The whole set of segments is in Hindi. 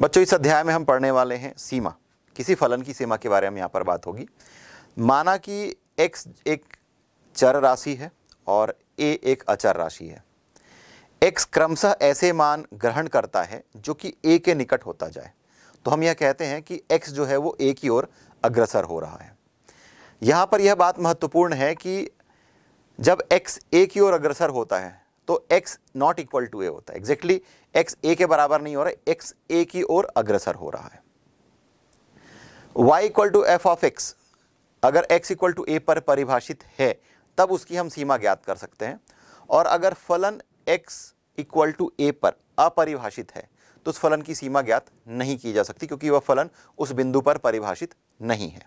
बच्चों इस अध्याय में हम पढ़ने वाले हैं सीमा किसी फलन की सीमा के बारे में यहाँ पर बात होगी माना कि एक्स एक चर राशि है और ए एक अचर राशि है एक्स क्रमशः ऐसे मान ग्रहण करता है जो कि ए के निकट होता जाए तो हम यह कहते हैं कि एक्स जो है वो ए की ओर अग्रसर हो रहा है यहाँ पर यह बात महत्वपूर्ण है कि जब एक्स ए की ओर अग्रसर होता है तो X not equal to A होता है एग्जैक्टली एक्स ए के बराबर नहीं हो रहा है एक्स ए की ओर अग्रसर हो रहा है Y equal to F of X अगर एक्स इक्वल टू ए पर परिभाषित है तब उसकी हम सीमा ज्ञात कर सकते हैं और अगर फलन एक्स इक्वल टू ए पर अपरिभाषित है तो उस फलन की सीमा ज्ञात नहीं की जा सकती क्योंकि वह फलन उस बिंदु पर परिभाषित नहीं है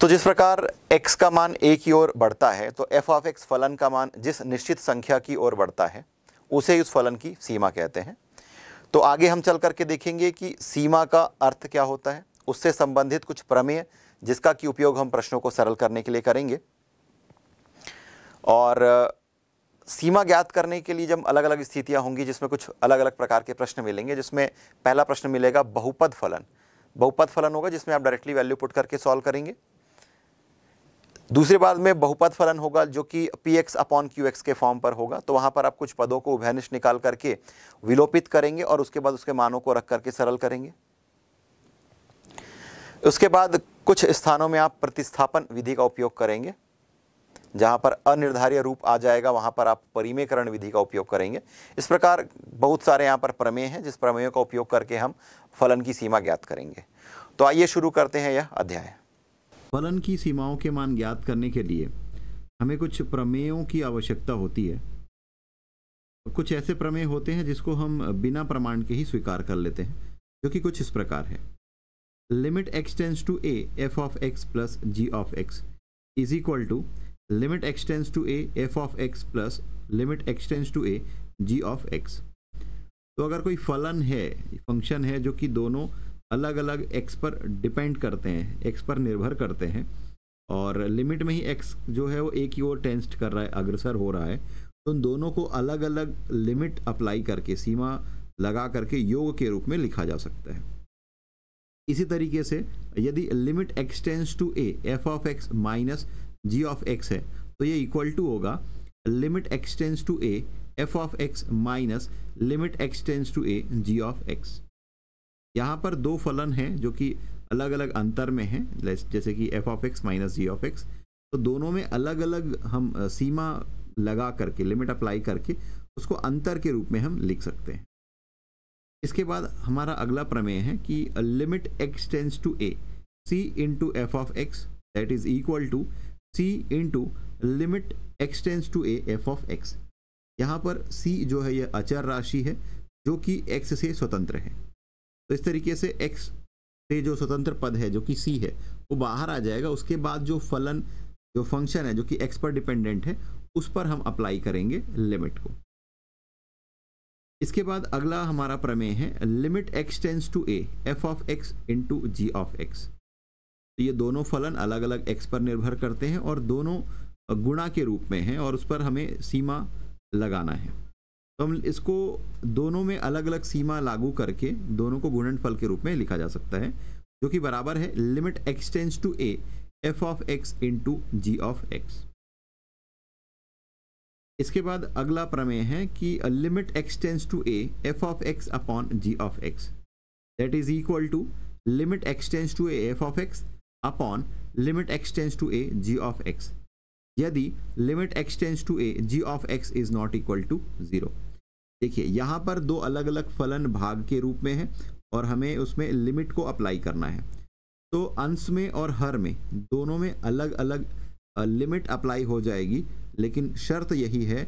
तो जिस प्रकार x का मान a की ओर बढ़ता है तो f ऑफ x फलन का मान जिस निश्चित संख्या की ओर बढ़ता है उसे उस फलन की सीमा कहते हैं तो आगे हम चल करके देखेंगे कि सीमा का अर्थ क्या होता है उससे संबंधित कुछ प्रमेय जिसका कि उपयोग हम प्रश्नों को सरल करने के लिए करेंगे और सीमा ज्ञात करने के लिए जब अलग अलग स्थितियाँ होंगी जिसमें कुछ अलग अलग प्रकार के प्रश्न मिलेंगे जिसमें पहला प्रश्न मिलेगा बहुपद फलन बहुपद फलन होगा जिसमें आप डायरेक्टली वैल्यू पुट करके सॉल्व करेंगे दूसरे बाद में बहुपद फलन होगा जो कि P X upon Q X के फॉर्म पर होगा तो वहाँ पर आप कुछ पदों को उभयनिष्ठ निकाल करके विलोपित करेंगे और उसके बाद उसके मानों को रख करके सरल करेंगे उसके बाद कुछ स्थानों में आप प्रतिस्थापन विधि का उपयोग करेंगे जहाँ पर अनिर्धार्य रूप आ जाएगा वहाँ पर आप परिमेयकरण विधि का उपयोग करेंगे इस प्रकार बहुत सारे यहाँ पर प्रमेय हैं जिस प्रमेयों का उपयोग करके हम फलन की सीमा ज्ञात करेंगे तो आइए शुरू करते हैं यह अध्याय फलन की सीमाओं के मान ज्ञात करने के लिए हमें कुछ प्रमेयों की आवश्यकता होती है कुछ ऐसे प्रमेय होते हैं जिसको हम बिना प्रमाण के ही स्वीकार कर लेते हैं जो कि कुछ इस प्रकार है limit x tends to A F of x plus G of X is equal to limit x tends to A F of x plus limit x tends to A G of X तो अगर कोई फलन है फंक्शन है जो कि दोनों अलग अलग एक्स पर डिपेंड करते हैं एक्स पर निर्भर करते हैं और लिमिट में ही एक्स जो है वो एक ही ओर टेंस्ट कर रहा है अग्रसर हो रहा है तो उन दोनों को अलग अलग लिमिट अप्लाई करके सीमा लगा करके योग के रूप में लिखा जा सकता है इसी तरीके से यदि limit x tends to A F of X minus G of X है तो ये इक्वल टू होगा limit x tends to A F of X minus limit x tends to A G of X यहाँ पर दो फलन हैं जो कि अलग अलग अंतर में हैं जैसे कि F of X minus G of X तो दोनों में अलग अलग हम सीमा लगा करके लिमिट अप्लाई करके उसको अंतर के रूप में हम लिख सकते हैं इसके बाद हमारा अगला प्रमेय है कि limit x tends to A C into F of X that is equal to C into limit x tends to A F of X यहाँ पर सी जो है यह अचर राशि है जो कि एक्स से स्वतंत्र है तो इस तरीके से एक्स से जो स्वतंत्र पद है जो कि सी है वो बाहर आ जाएगा उसके बाद जो फलन जो फंक्शन है जो कि एक्स पर डिपेंडेंट है उस पर हम अप्लाई करेंगे लिमिट को इसके बाद अगला हमारा प्रमेय है limit x tends to A F of X to G of X तो ये दोनों फलन अलग अलग एक्स पर निर्भर करते हैं और दोनों गुणा के रूप में हैं और उस पर हमें सीमा लगाना है तो हम इसको दोनों में अलग अलग सीमा लागू करके दोनों को गुणनफल के रूप में लिखा जा सकता है जो कि बराबर है limit x tends to A F of X into G of X इसके बाद अगला प्रमेय है कि limit x tends to A F of X upon G of X that is equal to limit x tends to A F of X upon limit x tends to A G of X यदि limit x tends to A G of X is not equal to zero देखिए यहाँ पर दो अलग अलग फलन भाग के रूप में है और हमें उसमें लिमिट को अप्लाई करना है तो अंश में और हर में दोनों में अलग अलग लिमिट अप्लाई हो जाएगी लेकिन शर्त यही है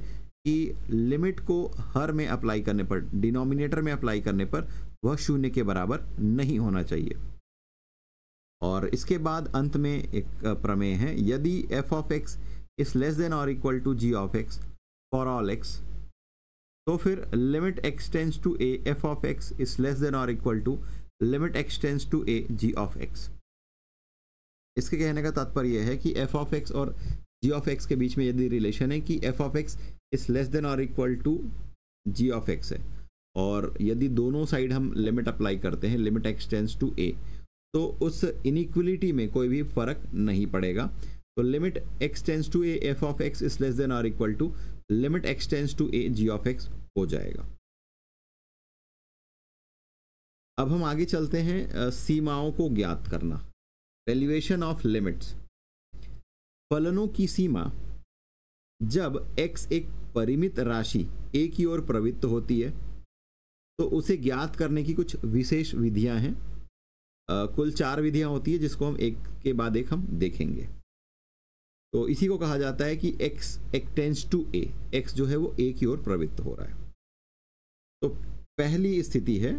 कि लिमिट को हर में अप्लाई करने पर डिनोमिनेटर में अप्लाई करने पर वह शून्य के बराबर नहीं होना चाहिए और इसके बाद अंत में एक प्रमेय है यदि F of X is less than और equal to G of X for all X तो फिर limit x tends to A F of X is less than और equal to limit x tends to A G of X इसके कहने का तात्पर्य यह है कि एफ ऑफ एक्स और जी ऑफ एक्स के बीच में यदि रिलेशन है कि F of X is less than और equal to G of X है और यदि दोनों साइड हम लिमिट अप्लाई करते हैं लिमिट एक्सटेंस टू ए तो उस इनिक्वलिटी में कोई भी फर्क नहीं पड़ेगा तो limit x tends to A F of X is less than और equal to limit x tends to A G of X हो जाएगा अब हम आगे चलते हैं सीमाओं को ज्ञात करना एलिवेशन ऑफ लिमिट्स फलनों की सीमा जब x एक परिमित राशि a की ओर प्रवृत्त होती है तो उसे ज्ञात करने की कुछ विशेष विधियां हैं कुल चार विधियां होती है जिसको हम एक के बाद एक हम देखेंगे तो इसी को कहा जाता है कि X tends to A X जो है वो ए की ओर प्रवृत्त हो रहा है तो पहली स्थिति है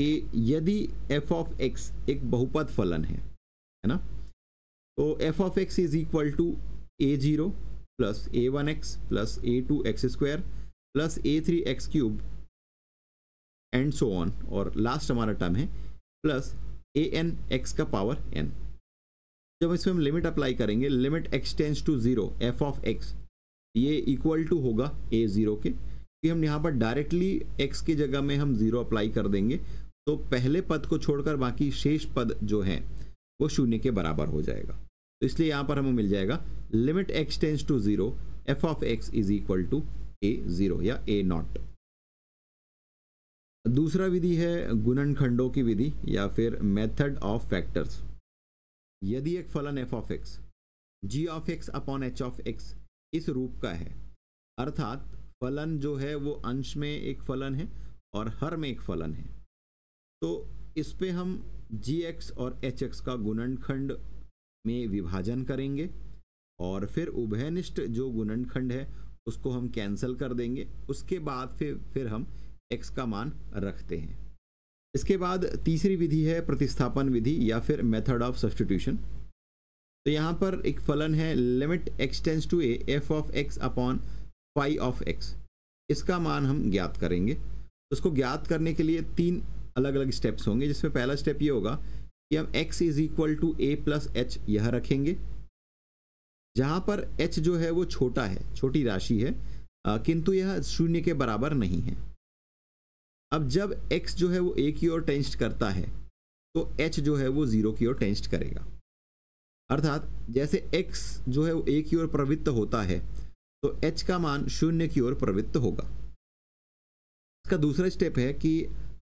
कि यदि एफ ऑफ एक्स एक बहुपद फलन है है ना तो F of X is equal to A zero plus A one X plus A two x square plus A three X cube and so on और लास्ट हमारा टर्म है प्लस ए एन एक्स का पावर एन जब इसमें हम लिमिट अप्लाई करेंगे limit x tends to zero F of X ये इक्वल टू होगा ए जीरो के क्योंकि हम यहाँ पर डायरेक्टली एक्स की जगह में हम जीरो अप्लाई कर देंगे तो पहले पद को छोड़कर बाकी शेष पद जो है वो शून्य के बराबर हो जाएगा तो इसलिए यहाँ पर हमें मिल जाएगा limit x tends to zero F of X is equal to A zero या ए नॉट दूसरा विधि है गुणनखंडों की विधि या फिर मेथड ऑफ फैक्टर्स यदि एक फलन F of X G of X upon H of X इस रूप का है अर्थात फलन जो है वो अंश में एक फलन है और हर में एक फलन है तो इस पे हम जी एक्स और एच एक्स का गुणनखंड में विभाजन करेंगे और फिर उभयनिष्ठ जो गुणनखंड है उसको हम कैंसिल कर देंगे उसके बाद फिर फिर हम एक्स का मान रखते हैं इसके बाद तीसरी विधि है प्रतिस्थापन विधि या फिर मेथड ऑफ सब्सटीट्यूशन तो यहाँ पर एक फलन है limit x tends to A F of X upon five of X इसका मान हम ज्ञात करेंगे उसको ज्ञात करने के लिए तीन अलग अलग स्टेप्स होंगे जिसमें पहला स्टेप ये होगा कि हम x is equal to A plus H यह रखेंगे जहाँ पर h जो है वो छोटा है छोटी राशि है किंतु यह शून्य के बराबर नहीं है अब जब एक्स जो है वो a की ओर टेंस्ट करता है तो एच जो है वो ज़ीरो की ओर टेंस्ट करेगा अर्थात जैसे एक्स जो है वो a की ओर प्रवृत्त होता है तो एच का मान शून्य की ओर प्रवृत्त होगा इसका दूसरा स्टेप है कि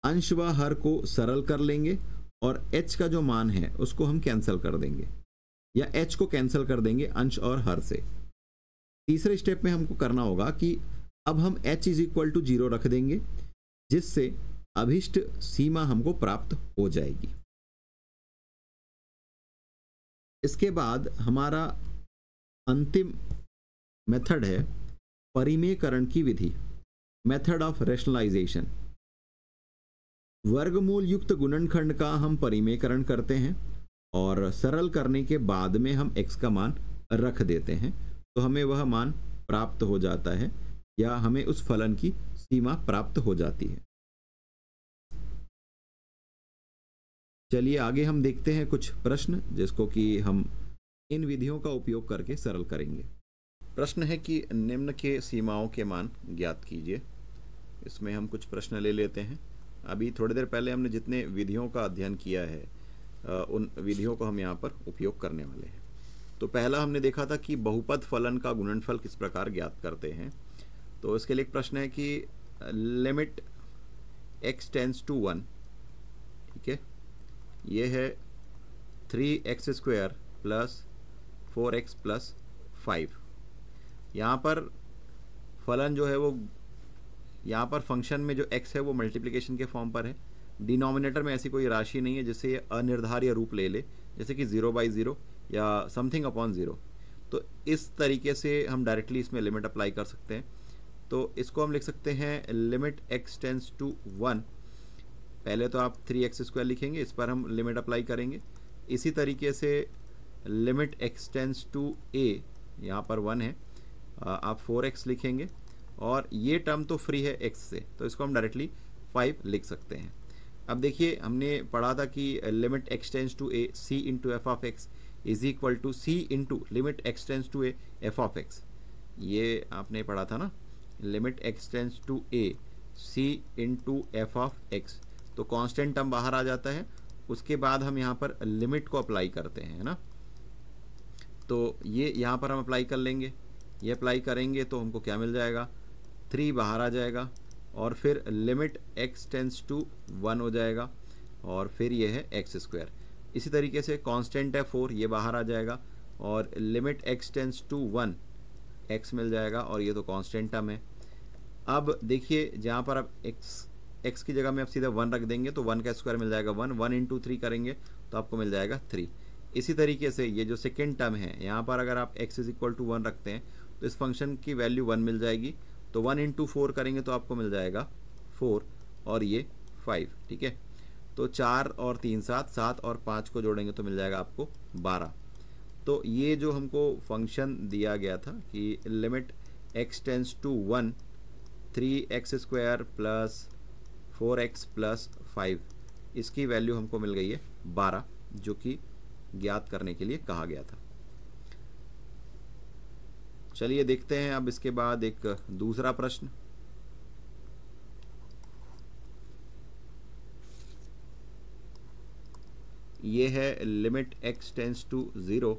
अंश व हर को सरल कर लेंगे और एच का जो मान है उसको हम कैंसिल कर देंगे या एच को कैंसिल कर देंगे अंश और हर से तीसरे स्टेप में हमको करना होगा कि अब हम H is equal to zero रख देंगे जिससे अभिष्ट सीमा हमको प्राप्त हो जाएगी इसके बाद हमारा अंतिम मेथड है परिमेयकरण की विधि मेथड ऑफ रेशनलाइजेशन वर्गमूल युक्त गुणनखंड का हम परिमेयकरण करते हैं और सरल करने के बाद में हम x का मान रख देते हैं तो हमें वह मान प्राप्त हो जाता है या हमें उस फलन की सीमा प्राप्त हो जाती है चलिए आगे हम देखते हैं कुछ प्रश्न जिसको कि हम इन विधियों का उपयोग करके सरल करेंगे प्रश्न है कि निम्न के सीमाओं के मान ज्ञात कीजिए इसमें हम कुछ प्रश्न ले लेते हैं अभी थोड़ी देर पहले हमने जितने विधियों का अध्ययन किया है उन विधियों को हम यहाँ पर उपयोग करने वाले हैं तो पहला हमने देखा था कि बहुपद फलन का गुणनफल किस प्रकार ज्ञात करते हैं तो इसके लिए एक प्रश्न है कि limit x tends to one ठीक है ये है three X square plus four x plus five यहाँ पर फलन जो है वो यहाँ पर फंक्शन में जो एक्स है वो मल्टीप्लिकेशन के फॉर्म पर है डिनोमिनेटर में ऐसी कोई राशि नहीं है जिससे ये अनिर्धार्य रूप ले ले जैसे कि ज़ीरो बाई ज़ीरो या समथिंग अपॉन ज़ीरो तो इस तरीके से हम डायरेक्टली इसमें लिमिट अप्लाई कर सकते हैं तो इसको हम लिख सकते हैं limit x tends to one पहले तो आप थ्री एक्स स्क्वायर लिखेंगे इस पर हम लिमिट अप्लाई करेंगे इसी तरीके से limit x tends to A यहाँ पर वन है आप फोर एक्स लिखेंगे और ये टर्म तो फ्री है एक्स से तो इसको हम डायरेक्टली फाइव लिख सकते हैं अब देखिए हमने पढ़ा था कि limit x tends to A C into F of X is equal to C into limit x tends to A F of X ये आपने पढ़ा था ना limit x tends to A C into F of X तो कांस्टेंट टर्म बाहर आ जाता है उसके बाद हम यहाँ पर लिमिट को अप्लाई करते हैं है ना तो ये यहाँ पर हम अप्लाई कर लेंगे ये अप्लाई करेंगे तो हमको क्या मिल जाएगा थ्री बाहर आ जाएगा और फिर limit x tends to one हो जाएगा और फिर ये है एक्स स्क्वायर इसी तरीके से कांस्टेंट है फोर ये बाहर आ जाएगा और limit x tends to one X मिल जाएगा और ये तो कांस्टेंट टर्म है अब देखिए जहाँ पर आप एक्स एक्स की जगह में आप सीधा वन रख देंगे तो वन का स्क्वायर मिल जाएगा वन वन इंटू थ्री करेंगे तो आपको मिल जाएगा थ्री इसी तरीके से ये जो सेकेंड टर्म है यहाँ पर अगर आप X is equal to one रखते हैं तो इस फंक्शन की वैल्यू वन मिल जाएगी तो वन इंटू फोर करेंगे तो आपको मिल जाएगा फोर और ये फाइव ठीक है तो चार और तीन सात सात और पाँच को जोड़ेंगे तो मिल जाएगा आपको बारह तो ये जो हमको फंक्शन दिया गया था कि limit x tends to one three X square plus four x plus five इसकी वैल्यू हमको मिल गई है बारह जो कि ज्ञात करने के लिए कहा गया था चलिए देखते हैं अब इसके बाद एक दूसरा प्रश्न ये है limit x tends to zero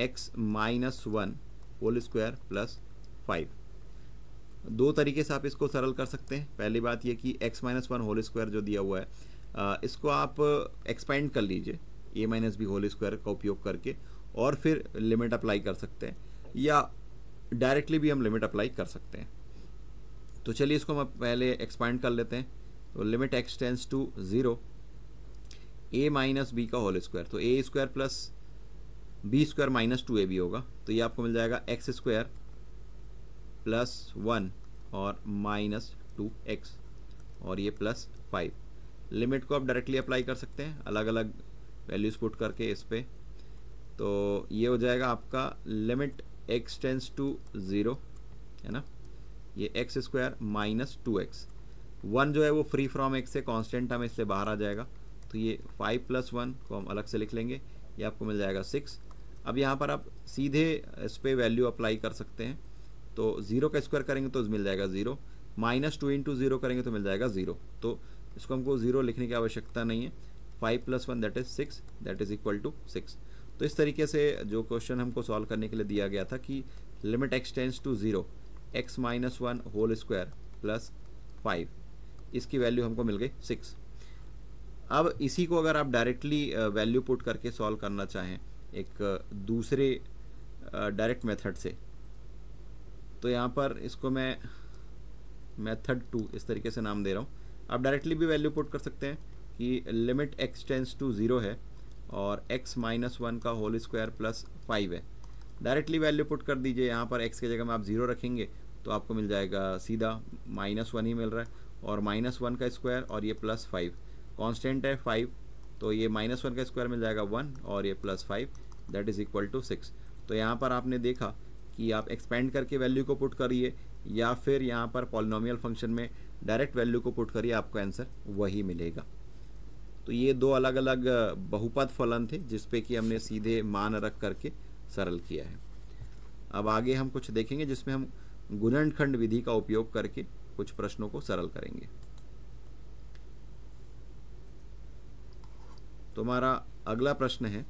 x minus one whole square plus five दो तरीके से आप इसको सरल कर सकते हैं पहली बात यह कि X minus one whole square जो दिया हुआ है इसको आप एक्सपेंड कर लीजिए A minus B whole square का उपयोग करके और फिर लिमिट अप्लाई कर सकते हैं या डायरेक्टली भी हम लिमिट अप्लाई कर सकते हैं तो चलिए इसको हम पहले एक्सपेंड कर लेते हैं तो limit x tends to zero A minus B का होल स्क्वायर तो A square plus B square minus two A B होगा तो ये आपको मिल जाएगा एक्स स्क्वायर प्लस वन और माइनस टू एक्स और ये प्लस फाइव लिमिट को आप डायरेक्टली अप्लाई कर सकते हैं अलग अलग वैल्यूज पुट करके इस पर तो ये हो जाएगा आपका limit x tends to zero है ना ये x square minus two X one जो है वो फ्री फ्रॉम एक्स से कांस्टेंट टर्म इससे बाहर आ जाएगा तो ये फाइव प्लस वन को हम अलग से लिख लेंगे ये आपको मिल जाएगा सिक्स अब यहाँ पर आप सीधे इस पर वैल्यू अप्लाई कर सकते हैं तो ज़ीरो का स्क्वायर करेंगे तो मिल जाएगा zero minus two into zero करेंगे तो मिल जाएगा ज़ीरो तो इसको हमको ज़ीरो लिखने की आवश्यकता नहीं है five plus one that is six that is equal to six तो इस तरीके से जो क्वेश्चन हमको सॉल्व करने के लिए दिया गया था कि limit x tends to zero x minus one whole square plus five इसकी वैल्यू हमको मिल गई सिक्स अब इसी को अगर आप डायरेक्टली वैल्यू पुट करके सॉल्व करना चाहें एक दूसरे डायरेक्ट मेथड से तो यहाँ पर इसको मैं मेथड टू इस तरीके से नाम दे रहा हूँ आप डायरेक्टली भी वैल्यू पुट कर सकते हैं कि limit x tends to zero है और एक्स माइनस वन का होल स्क्वायर प्लस फाइव है डायरेक्टली वैल्यू पुट कर दीजिए यहाँ पर एक्स की जगह में आप ज़ीरो रखेंगे तो आपको मिल जाएगा सीधा माइनस वन ही मिल रहा है और माइनस वन का स्क्वायर और ये प्लस फाइव कॉन्स्टेंट है फाइव तो ये माइनस वन का स्क्वायर मिल जाएगा वन और ये plus five that is equal to six तो यहाँ पर आपने देखा कि आप एक्सपेंड करके वैल्यू को पुट करिए या फिर यहाँ पर पॉलिनोमियल फंक्शन में डायरेक्ट वैल्यू को पुट करिए आपको आंसर वही मिलेगा तो ये दो अलग अलग बहुपद फलन थे जिसपे कि हमने सीधे मान रख करके सरल किया है अब आगे हम कुछ देखेंगे जिसमें हम गुणनखंड विधि का उपयोग करके कुछ प्रश्नों को सरल करेंगे हमारा अगला प्रश्न है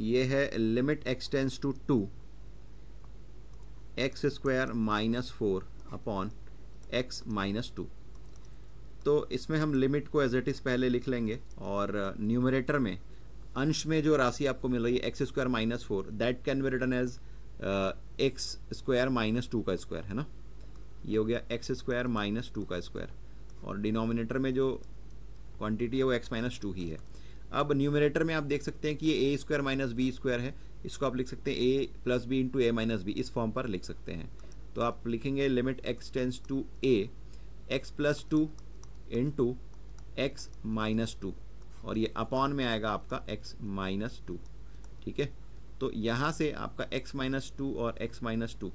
ये है limit x tends to two x square minus four upon x minus two तो इसमें हम लिमिट को एज इट इज़ पहले लिख लेंगे और न्यूमरेटर uh, में अंश में जो राशि आपको मिल रही है x square minus four that can be written as x square minus two का स्क्वायर है ना ये हो गया एक्स स्क्वायर माइनस टू का स्क्वायर और डिनोमिनेटर में जो क्वांटिटी है वो एक्स माइनस टू ही है अब न्यूमिनेटर में आप देख सकते हैं कि ये a square minus b square है इसको आप लिख सकते हैं a plus b into a minus b इस फॉर्म पर लिख सकते हैं तो आप लिखेंगे limit x tends to A x plus two into x minus two और ये अपॉन में आएगा आपका एक्स माइनस टू ठीक है तो यहाँ से आपका एक्स माइनस टू और एक्स माइनस टू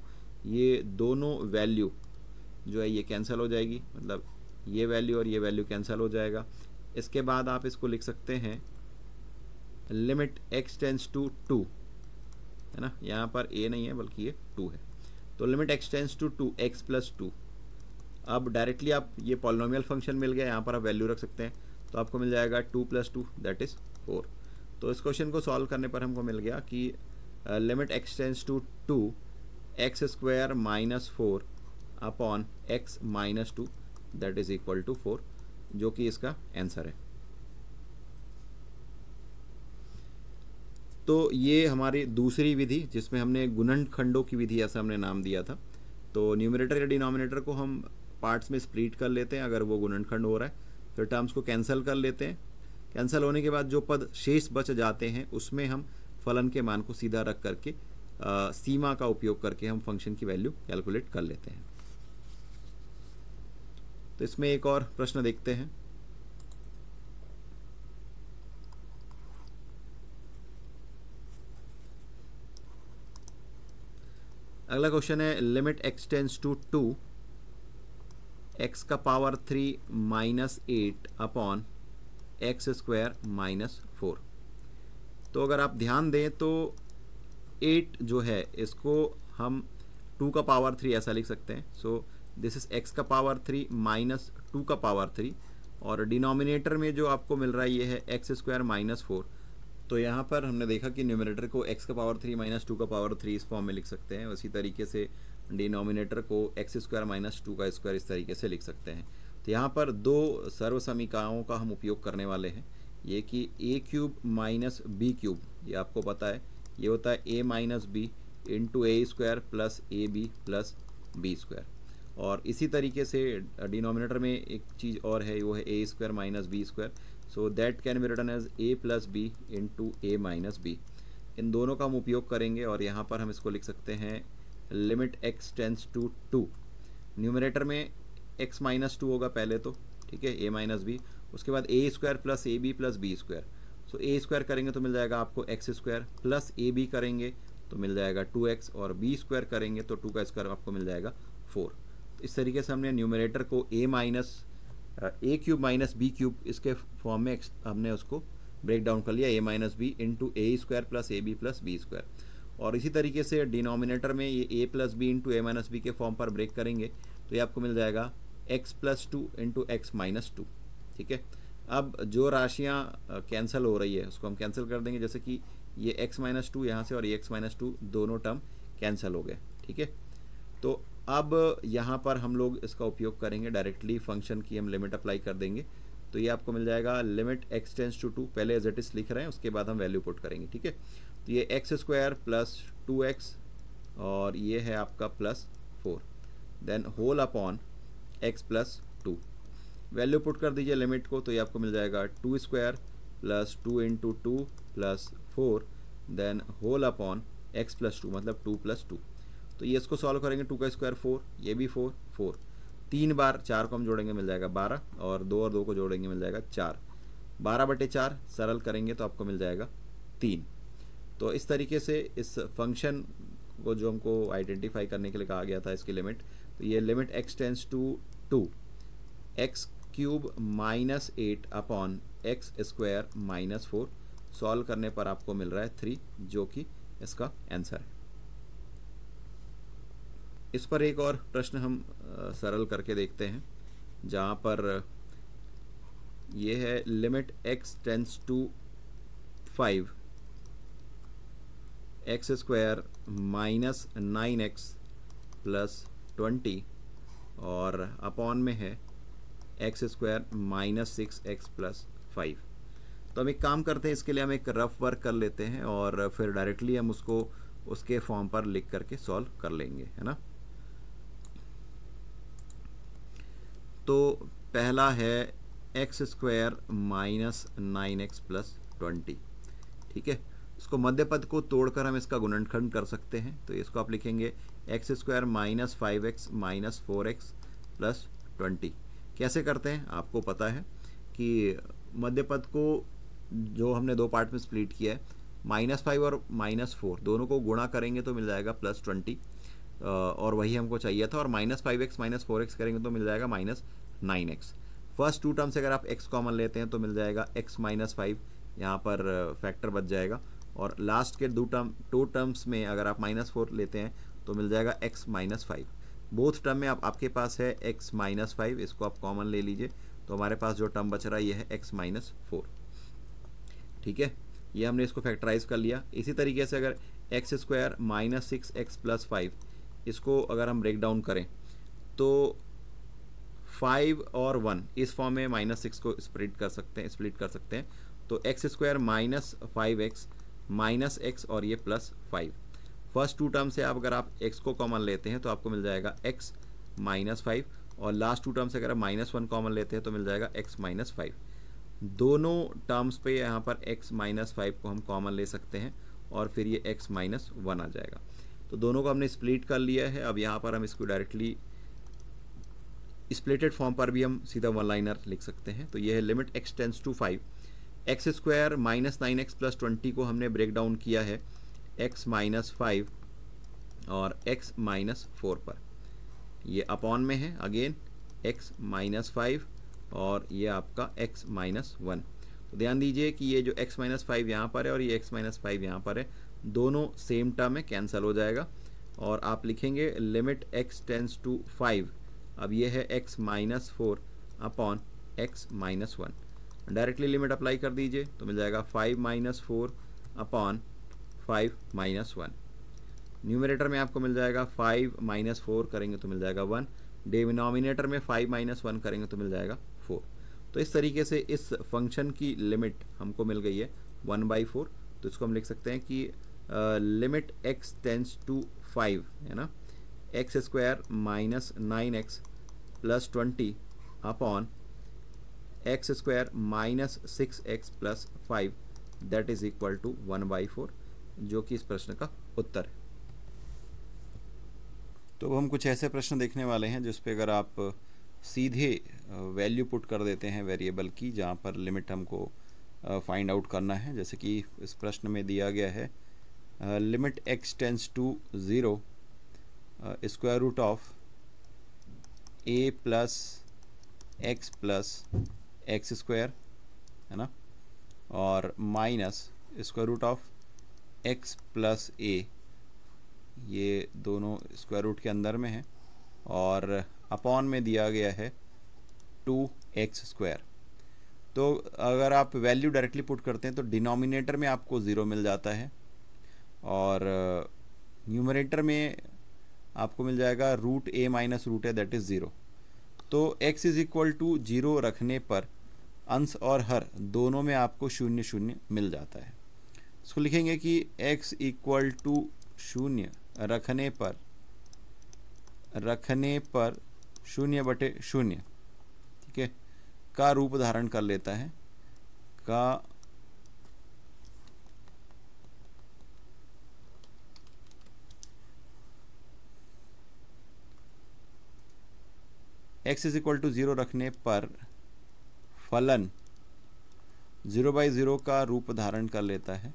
ये दोनों वैल्यू जो है ये कैंसिल हो जाएगी मतलब ये वैल्यू और ये वैल्यू कैंसिल हो जाएगा इसके बाद आप इसको लिख सकते हैं limit x tends to two है ना यहाँ पर ए नहीं है बल्कि ये टू है तो limit x tends to two x plus two अब डायरेक्टली आप ये पॉलिनोमियल फंक्शन मिल गया यहाँ पर आप वैल्यू रख सकते हैं तो आपको मिल जाएगा two plus two that is four तो इस क्वेश्चन को सॉल्व करने पर हमको मिल गया कि uh, limit x tends to two x square minus four upon x minus two that is equal to four जो कि इसका आंसर है तो ये हमारी दूसरी विधि जिसमें हमने गुणन खंडों की विधि ऐसा हमने नाम दिया था तो न्यूमिनेटर या डिनोमिनेटर को हम पार्ट्स में स्प्लीट कर लेते हैं अगर वो गुणनखंड हो रहा है फिर टर्म्स को कैंसिल कर लेते हैं कैंसिल होने के बाद जो पद शेष बच जाते हैं उसमें हम फलन के मान को सीधा रख करके आ, सीमा का उपयोग करके हम फंक्शन की वैल्यू कैलकुलेट कर लेते हैं तो इसमें एक और प्रश्न देखते हैं अगला क्वेश्चन है limit x tends to two x का power three minus eight upon x square minus four तो अगर आप ध्यान दें तो एट जो है इसको हम टू का पावर थ्री ऐसा लिख सकते हैं सो दिस इज़ एक्स का पावर थ्री माइनस टू का पावर थ्री और डिनोमिनेटर में जो आपको मिल रहा है ये है एक्स स्क्वायर माइनस फोर तो यहाँ पर हमने देखा कि न्यूमिनेटर को x का पावर थ्री माइनस टू का पावर थ्री इस फॉर्म में लिख सकते हैं उसी तरीके से डिनोमिनेटर को एक्स स्क्वायर माइनस टू का स्क्वायर इस तरीके से लिख सकते हैं तो यहाँ पर दो सर्व समीकाओं का हम उपयोग करने वाले हैं ये कि a cube minus b cube ये आपको पता है ये होता है a minus b into a square plus a b plus B square और इसी तरीके से डिनोमिनेटर में एक चीज़ और है वो है a square minus b square so that can be written as a plus b into a minus b इन दोनों का हम उपयोग करेंगे और यहाँ पर हम इसको लिख सकते हैं limit x tends to two numerator में एक्स माइनस टू होगा पहले तो ठीक है ए माइनस बी उसके बाद a square plus a b plus B square so a square करेंगे तो मिल जाएगा आपको x square plus a b करेंगे तो मिल जाएगा टू एक्स और बी स्क्वायर करेंगे तो टू का स्क्वायर आपको मिल जाएगा फोर तो इस तरीके से हमने न्यूमिनेटर को a minus a cube minus b cube इसके फॉर्म में हमने उसको ब्रेक डाउन कर लिया a minus b into a square plus a b plus B square और इसी तरीके से डिनोमिनेटर में ये a plus b into a minus b के फॉर्म पर ब्रेक करेंगे तो ये आपको मिल जाएगा x plus two into x minus two ठीक है अब जो राशियाँ कैंसिल uh, हो रही है उसको हम कैंसिल कर देंगे जैसे कि ये एक्स माइनस टू यहाँ से और ये एक्स माइनस टू दोनों टर्म कैंसिल हो गए ठीक है तो अब यहाँ पर हम लोग इसका उपयोग करेंगे डायरेक्टली फंक्शन की हम लिमिट अप्लाई कर देंगे तो ये आपको मिल जाएगा limit x tends to two पहले एज इट इस लिख रहे हैं उसके बाद हम वैल्यू पुट करेंगे ठीक है तो ये x square plus two x और ये है आपका plus four then whole upon x plus two value put कर दीजिए लिमिट को तो ये आपको मिल जाएगा two square plus two into two plus four then whole upon x plus two मतलब टू प्लस टू तो ये इसको सॉल्व करेंगे टू का स्क्वायर फोर ये भी फोर फोर तीन बार चार को हम जोड़ेंगे मिल जाएगा बारह और दो और दो को जोड़ेंगे मिल जाएगा चार बारह बटे चार सरल करेंगे तो आपको मिल जाएगा तीन तो इस तरीके से इस फंक्शन को जो हमको आइडेंटिफाई करने के लिए कहा गया था इसकी लिमिट तो ये limit x tends to two x cube minus eight upon x square minus four solve करने पर आपको मिल रहा है थ्री जो कि इसका आंसर है इस पर एक और प्रश्न हम सरल करके देखते हैं जहाँ पर यह है limit x tends to five x square minus nine x plus twenty और अपॉन में है x square minus six x plus five तो हम एक काम करते हैं इसके लिए हम एक रफ वर्क कर लेते हैं और फिर डायरेक्टली हम उसको उसके फॉर्म पर लिख करके सॉल्व कर लेंगे है ना तो पहला है x square minus nine x plus twenty ठीक है इसको मध्य पद को तोड़कर हम इसका गुणनखंड कर सकते हैं तो इसको आप लिखेंगे x square minus five x minus four x plus twenty कैसे करते हैं आपको पता है कि मध्य पद को जो हमने दो पार्ट में स्प्लिट किया है माइनस फाइव और माइनस फोर दोनों को गुणा करेंगे तो मिल जाएगा प्लस ट्वेंटी और वही हमको चाहिए था और minus five x minus four x करेंगे तो मिल जाएगा minus nine x first two terms से अगर आप एक्स कॉमन लेते हैं तो मिल जाएगा एक्स माइनस फाइव यहाँ पर फैक्टर बच जाएगा और लास्ट के दो टर्म टू टर्म्स में अगर आप माइनस फोर लेते हैं तो मिल जाएगा x minus five both term में आप आपके पास है एक्स माइनस फाइव इसको आप कॉमन ले लीजिए तो हमारे पास जो टर्म बच रहा है यह है एक्स माइनस फोर ठीक है ये हमने इसको फैक्टराइज कर लिया इसी तरीके से अगर x square minus six x plus five इसको अगर हम ब्रेक डाउन करें तो फाइव और वन इस फॉर्म में माइनस सिक्स को स्प्रिट कर सकते हैं स्प्लिट कर सकते हैं तो x square minus five x minus x और ये plus five first two term से आप अगर आप एक्स को कॉमन लेते हैं तो आपको मिल जाएगा एक्स माइनस फाइव और लास्ट टू टर्म से अगर आप माइनस वन कॉमन लेते हैं तो मिल जाएगा एक्स माइनस फाइव दोनों टर्म्स पे यहाँ पर एक्स माइनस फाइव को हम कॉमन ले सकते हैं और फिर ये एक्स माइनस वन आ जाएगा तो दोनों को हमने स्प्लिट कर लिया है अब यहाँ पर हम इसको डायरेक्टली स्प्लिटेड फॉर्म पर भी हम सीधा वन लाइनर लिख सकते हैं तो यह है limit x tends to five x square minus nine x plus twenty को हमने ब्रेक डाउन किया है एक्स माइनस फाइव और एक्स माइनस फोर पर ये अपॉन में है अगेन एक्स माइनस फाइव और ये आपका एक्स माइनस वन तो ध्यान दीजिए कि ये जो एक्स माइनस फाइव यहाँ पर है और ये एक्स माइनस फाइव यहाँ पर है दोनों सेम टर्म है कैंसिल हो जाएगा और आप लिखेंगे limit x tends to five अब ये है x minus four upon x minus one directly limit apply कर दीजिए तो मिल जाएगा five minus four upon five minus one numerator में आपको मिल जाएगा फाइव माइनस फोर करेंगे तो मिल जाएगा वन डिनोमिनेटर में फाइव माइनस वन करेंगे तो मिल जाएगा फोर तो इस तरीके से इस फंक्शन की लिमिट हमको मिल गई है वन बाई फोर तो इसको हम लिख सकते हैं कि limit x tends to five है ना x square minus nine x plus twenty upon x square minus six x plus five that is equal to one by four जो कि इस प्रश्न का उत्तर है तो हम कुछ ऐसे प्रश्न देखने वाले हैं जिस अगर आप सीधे वैल्यू पुट कर देते हैं वेरिएबल की जहाँ पर लिमिट हमको फाइंड आउट करना है जैसे कि इस प्रश्न में दिया गया है limit x tends to zero square root of a plus x plus x square है ना और minus square root of x plus a ये दोनों स्क्वायर रूट के अंदर में है और अपॉन में दिया गया है टू एक्स स्क्वायर तो अगर आप वैल्यू डायरेक्टली पुट करते हैं तो डिनोमिनेटर में आपको ज़ीरो मिल जाता है और न्यूमरेटर uh, में आपको मिल जाएगा रूट ए माइनस रूट है दैट इज़ ज़ीरो तो x is equal to zero रखने पर अंश और हर दोनों में आपको शून्य शून्य मिल जाता है इसको लिखेंगे कि x इक्वल टू शून्य रखने पर रखने पर शून्य बटे शून्य ठीक है का रूप धारण कर लेता है का x is equal to zero रखने पर फलन ज़ीरो बाई ज़ीरो का रूप धारण कर लेता है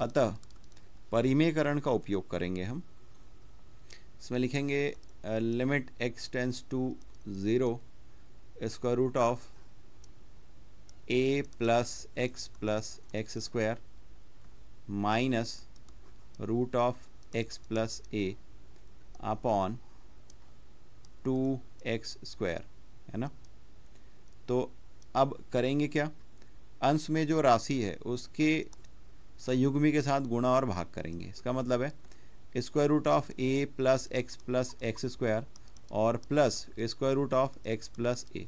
अतः परिमेयकरण का उपयोग करेंगे हम इसमें लिखेंगे limit x tends to zero square root of a plus x plus x square minus root of x plus a upon two x square है ना तो अब करेंगे क्या अंश में जो राशि है उसके संयुग्मी के साथ गुणा और भाग करेंगे इसका मतलब है square root of a plus x plus x square और plus square root of x plus a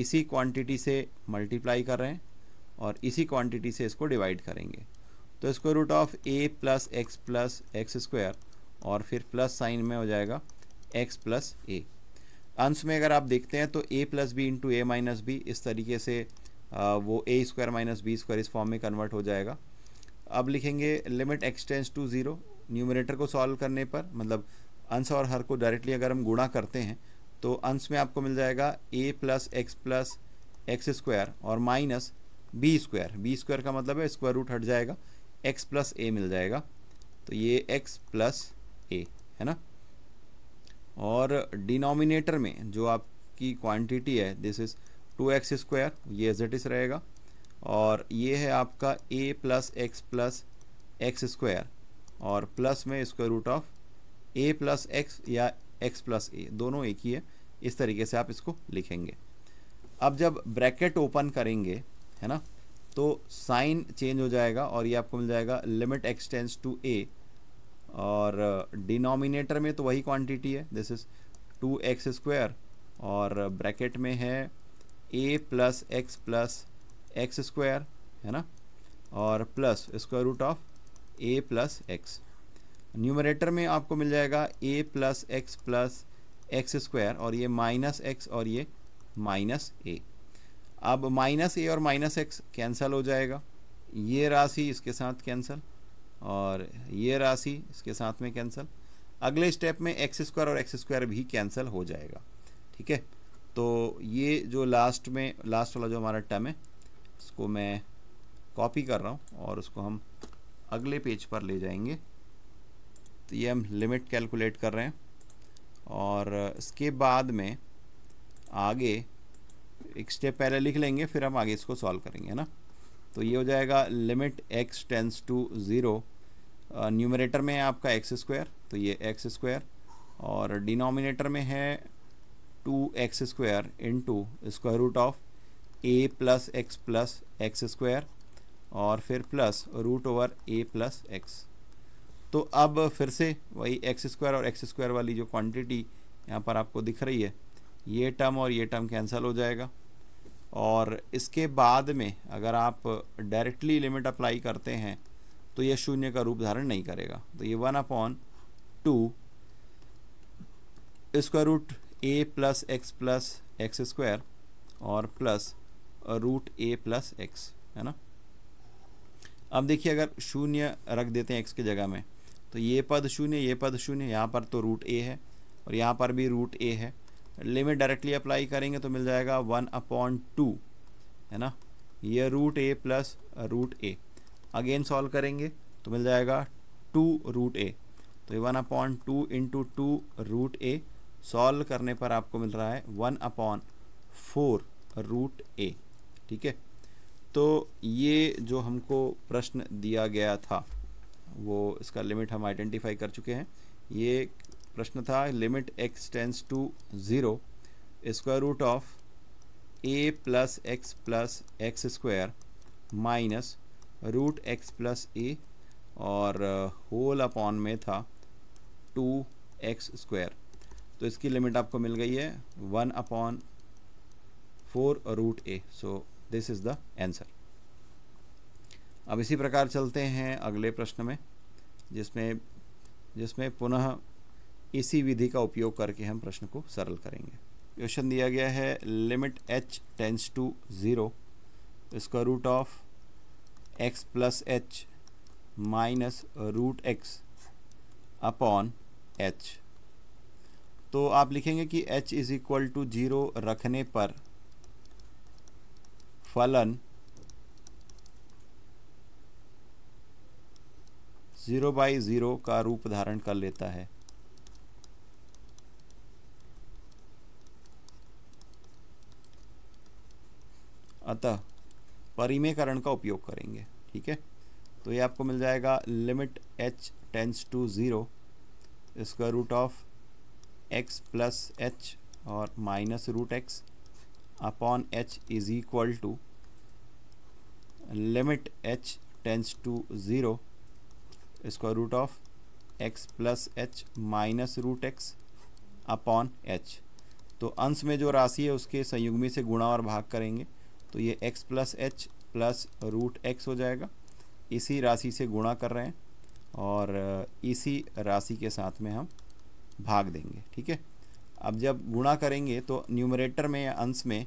इसी क्वांटिटी से मल्टीप्लाई कर रहे हैं और इसी क्वांटिटी से इसको डिवाइड करेंगे तो square root of a plus x plus x square और फिर प्लस साइन में हो जाएगा एक्स प्लस ए अंश में अगर आप देखते हैं तो a plus b into a minus b इस तरीके से वो a square minus b square इस फॉर्म में कन्वर्ट हो जाएगा अब लिखेंगे limit x tends to zero numerator को सॉल्व करने पर मतलब अंश और हर को डायरेक्टली अगर हम गुणा करते हैं तो अंश में आपको मिल जाएगा a plus x plus x square और minus b square b square का मतलब है स्क्वायर रूट हट जाएगा एक्स प्लस ए मिल जाएगा तो ये एक्स प्लस ए है ना और डिनोमिनेटर में जो आपकी क्वांटिटी है this is two x square ये एज इट रहेगा और ये है आपका a plus x plus x square और प्लस में square root of a plus x या एक्स प्लस ए दोनों एक ही है इस तरीके से आप इसको लिखेंगे अब जब ब्रैकेट ओपन करेंगे है ना तो साइन चेंज हो जाएगा और ये आपको मिल जाएगा लिमिट एक्सटेंस टू ए और uh, डिनोमिनेटर में तो वही क्वांटिटी है this is two x square और ब्रैकेट में है a plus x plus x square है ना और plus square root of a plus x numerator में आपको मिल जाएगा a plus x plus x square और ये माइनस एक्स और ये माइनस ए अब माइनस ए और माइनस एक्स कैंसिल हो जाएगा ये राशि इसके साथ कैंसिल और ये राशि इसके साथ में कैंसिल अगले स्टेप में एक्स स्क्वायर और एक्स स्क्वायर भी कैंसिल हो जाएगा ठीक है तो ये जो लास्ट में लास्ट वाला जो हमारा टर्म है इसको मैं कॉपी कर रहा हूँ और उसको हम अगले पेज पर ले जाएंगे तो ये हम लिमिट कैलकुलेट कर रहे हैं और इसके बाद में आगे एक स्टेप पहले लिख लेंगे फिर हम आगे इसको सॉल्व करेंगे ना तो ये हो जाएगा limit x tends to zero numerator में है आपका एक्स स्क्वायर तो ये एक्स स्क्वायर और डिनोमिनेटर में है two x square into square root of a plus x plus x square और फिर plus root over a plus x तो अब फिर से वही एक्स स्क्वायर और एक्स स्क्वायर वाली जो क्वांटिटी यहाँ पर आपको दिख रही है ये टर्म और ये टर्म कैंसिल हो जाएगा और इसके बाद में अगर आप डायरेक्टली लिमिट अप्लाई करते हैं तो यह शून्य का रूप धारण नहीं करेगा तो ये one upon two square root a plus x plus x square और plus root a plus x है ना अब देखिए अगर शून्य रख देते हैं एक्स की जगह में तो ये पद शून्य ये पद शून्य यहाँ पर तो रूट ए है और यहाँ पर भी रूट ए है लिमिट डायरेक्टली अप्लाई करेंगे तो मिल जाएगा वन अपॉन टू है ना ये root a plus root a again solve करेंगे तो मिल जाएगा टू रूट ए तो ये one upon two into two root a solve करने पर आपको मिल रहा है one upon four root a ठीक है तो ये जो हमको प्रश्न दिया गया था वो इसका लिमिट हम आइडेंटिफाई कर चुके हैं ये प्रश्न था limit x tends to zero square root of a plus x plus x square minus root x plus a और होल uh, अपॉन में था टू एक्स स्क्वायर तो इसकी लिमिट आपको मिल गई है one upon four root a so this is the answer अब इसी प्रकार चलते हैं अगले प्रश्न में जिसमें जिसमें पुनः इसी विधि का उपयोग करके हम प्रश्न को सरल करेंगे क्वेश्चन दिया गया है limit h tends to zero इसका root of x plus h minus root x upon h तो आप लिखेंगे कि h is equal to zero रखने पर फलन ज़ीरो बाई ज़ीरो का रूप धारण कर लेता है अतः परिमेयकरण का उपयोग करेंगे ठीक है तो ये आपको मिल जाएगा limit h tends to zero इसका root of x plus h और minus root x upon h is equal to limit h tends to zero इसका root of x plus h minus root x upon h तो अंश में जो राशि है उसके संयुग्मी से गुणा और भाग करेंगे तो ये x plus h plus root x हो जाएगा इसी राशि से गुणा कर रहे हैं और इसी राशि के साथ में हम भाग देंगे ठीक है अब जब गुणा करेंगे तो न्यूमरेटर में या अंश में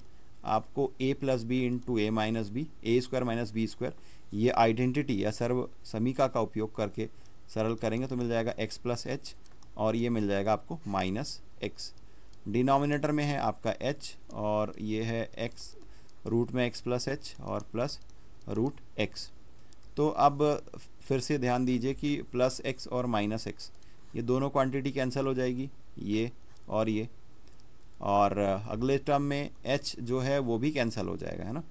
आपको a plus b into a minus b a square minus b square ये आइडेंटिटी या सर्व समीका का उपयोग करके सरल करेंगे तो मिल जाएगा x प्लस एच और ये मिल जाएगा आपको माइनस एक्स डिनोमिनेटर में है आपका h और ये है x रूट में एक्स प्लस एच और प्लस रूट एक्स तो अब फिर से ध्यान दीजिए कि प्लस एक्स और माइनस एक्स ये दोनों क्वांटिटी कैंसिल हो जाएगी ये और ये और अगले टर्म में एच जो है वो भी कैंसिल हो जाएगा है ना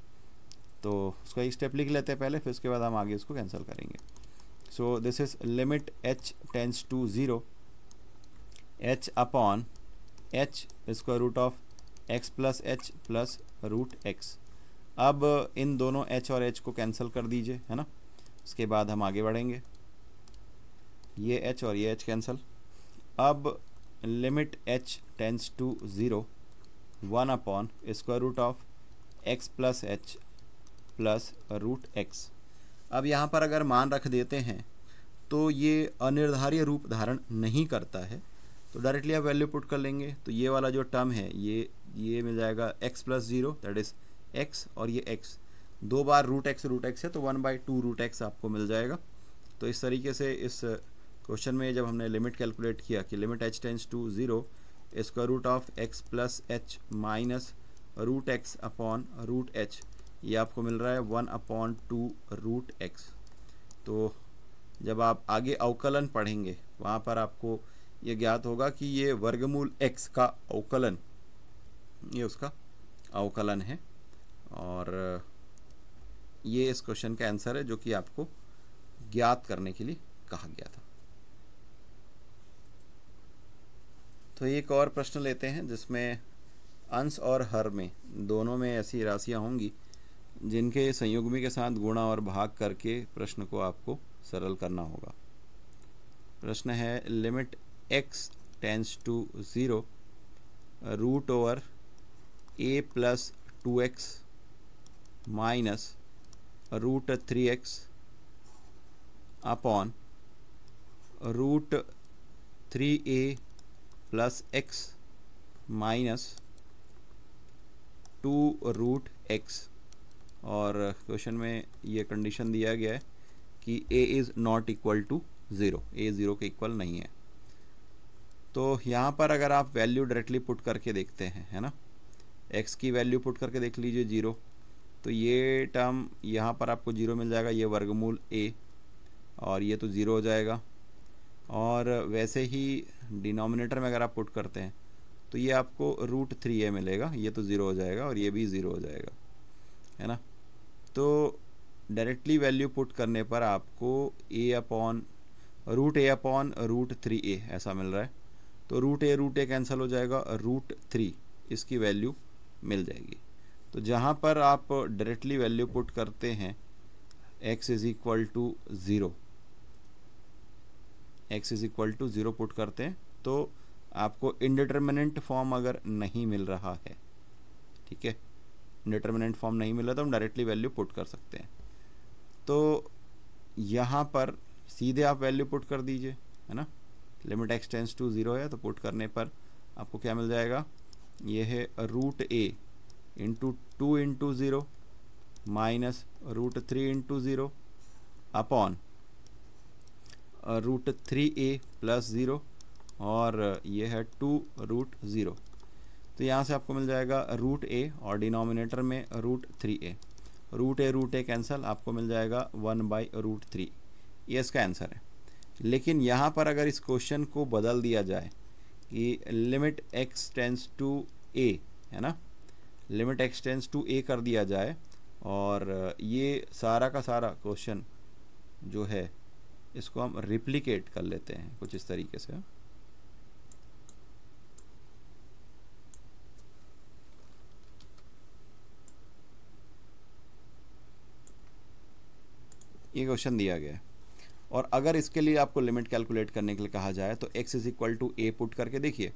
तो उसका एक स्टेप लिख लेते हैं पहले फिर उसके बाद हम आगे उसको कैंसिल करेंगे so this is limit h tends to zero h upon h square root of x plus h plus root x अब इन दोनों एच और एच को कैंसिल कर दीजिए है ना उसके बाद हम आगे बढ़ेंगे ये एच और ये एच कैंसिल अब limit h tends to zero one upon square root of x plus h plus root x अब यहाँ पर अगर मान रख देते हैं तो ये अनिर्धार्य रूप धारण नहीं करता है तो डायरेक्टली आप वैल्यू पुट कर लेंगे तो ये वाला जो टर्म है ये ये मिल जाएगा x plus zero that is x और ये एक्स दो बार रूट एक्स रूट एक्स है तो one by two root x आपको मिल जाएगा तो इस तरीके से इस क्वेश्चन में जब हमने लिमिट कैलकुलेट किया कि limit h tends to zero square root of x plus h minus root x upon root h ये आपको मिल रहा है one upon two root x तो जब आप आगे अवकलन पढ़ेंगे वहाँ पर आपको ये ज्ञात होगा कि ये वर्गमूल एक्स का अवकलन ये उसका अवकलन है और ये इस क्वेश्चन का आंसर है जो कि आपको ज्ञात करने के लिए कहा गया था तो एक और प्रश्न लेते हैं जिसमें अंश और हर में दोनों में ऐसी राशियाँ होंगी जिनके संयुग्मी के साथ गुणा और भाग करके प्रश्न को आपको सरल करना होगा प्रश्न है limit x tends to zero root over a plus two x minus root three x upon root three a plus x minus two root x और क्वेश्चन में ये कंडीशन दिया गया है कि a is not equal to zero a zero के इक्वल नहीं है तो यहाँ पर अगर आप वैल्यू डायरेक्टली पुट करके देखते हैं है ना एक्स की वैल्यू पुट करके देख लीजिए ज़ीरो तो ये टर्म यहाँ पर आपको ज़ीरो मिल जाएगा ये वर्गमूल ए और ये तो ज़ीरो हो जाएगा और वैसे ही डिनोमिनेटर में अगर आप पुट करते हैं तो ये आपको रूट थ्री ए मिलेगा ये तो ज़ीरो हो जाएगा और ये भी ज़ीरो हो जाएगा है ना तो डायरेक्टली वैल्यू पुट करने पर आपको a upon root a upon root three a ऐसा मिल रहा है तो root a root a cancel हो जाएगा रूट थ्री इसकी वैल्यू मिल जाएगी तो जहाँ पर आप डायरेक्टली वैल्यू पुट करते हैं x is equal to zero x is equal to zero put करते हैं तो आपको इनडिटर्मिनेंट फॉर्म अगर नहीं मिल रहा है ठीक है इनडिटर्मिनेंट फॉर्म नहीं मिला तो हम डायरेक्टली वैल्यू पुट कर सकते हैं तो यहाँ पर सीधे आप वैल्यू पुट कर दीजिए है ना लिमिट एक्सटेंस टू ज़ीरो है तो पुट करने पर आपको क्या मिल जाएगा ये है root a into two into zero minus root three into zero upon root three a plus zero और uh, ये है टू रूट ज़ीरो तो यहाँ से आपको मिल जाएगा रूट ए और डिनोमिनेटर में root three a root a root a cancel आपको मिल जाएगा वन बाई रूट थ्री ये इसका आंसर है लेकिन यहाँ पर अगर इस क्वेश्चन को बदल दिया जाए कि limit x tends to a है ना लिमिट एक्सटेंस टू ए कर दिया जाए और ये सारा का सारा क्वेश्चन जो है इसको हम रिप्लिकेट कर लेते हैं कुछ इस तरीके से ये क्वेश्चन दिया गया है और अगर इसके लिए आपको लिमिट कैलकुलेट करने के लिए कहा जाए तो x is equal to a put करके देखिए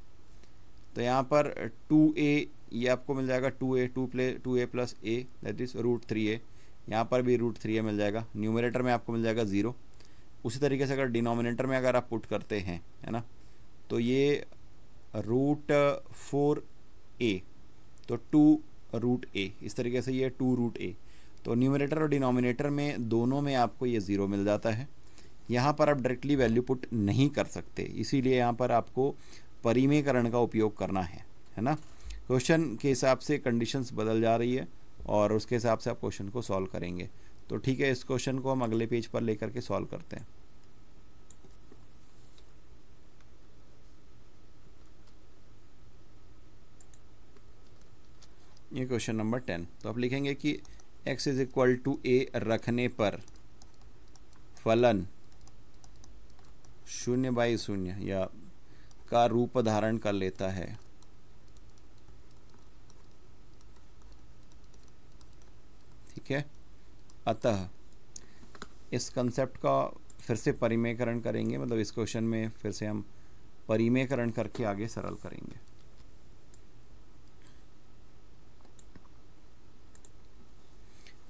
तो यहाँ पर टू ए ये आपको मिल जाएगा two a two plus two A plus a that is root three a यहाँ पर भी रूट थ्री ए मिल जाएगा न्यूमिनेटर में आपको मिल जाएगा ज़ीरो उसी तरीके से अगर डिनोमिनेटर में अगर आप पुट करते हैं है ना तो ये रूट फोर ए तो टू रूट ए इस तरीके से ये टू रूट ए तो न्यूमिनेटर और डिनोमिनेटर में दोनों में आपको ये ज़ीरो मिल जाता है यहाँ पर आप डायरेक्टली वैल्यू पुट नहीं कर सकते इसीलिए यहाँ पर आपको परिमेयकरण का उपयोग करना है है ना क्वेश्चन के हिसाब से कंडीशंस बदल जा रही है और उसके हिसाब से आप क्वेश्चन को सॉल्व करेंगे तो ठीक है इस क्वेश्चन को हम अगले पेज पर लेकर के सॉल्व करते हैं ये क्वेश्चन नंबर टेन तो आप लिखेंगे कि x is equal to a रखने पर फलन शून्य बाई शून्य या का रूप धारण कर लेता है ठीक है अतः इस कंसेप्ट का फिर से परिमेयकरण करेंगे मतलब इस क्वेश्चन में फिर से हम परिमेयकरण करके आगे सरल करेंगे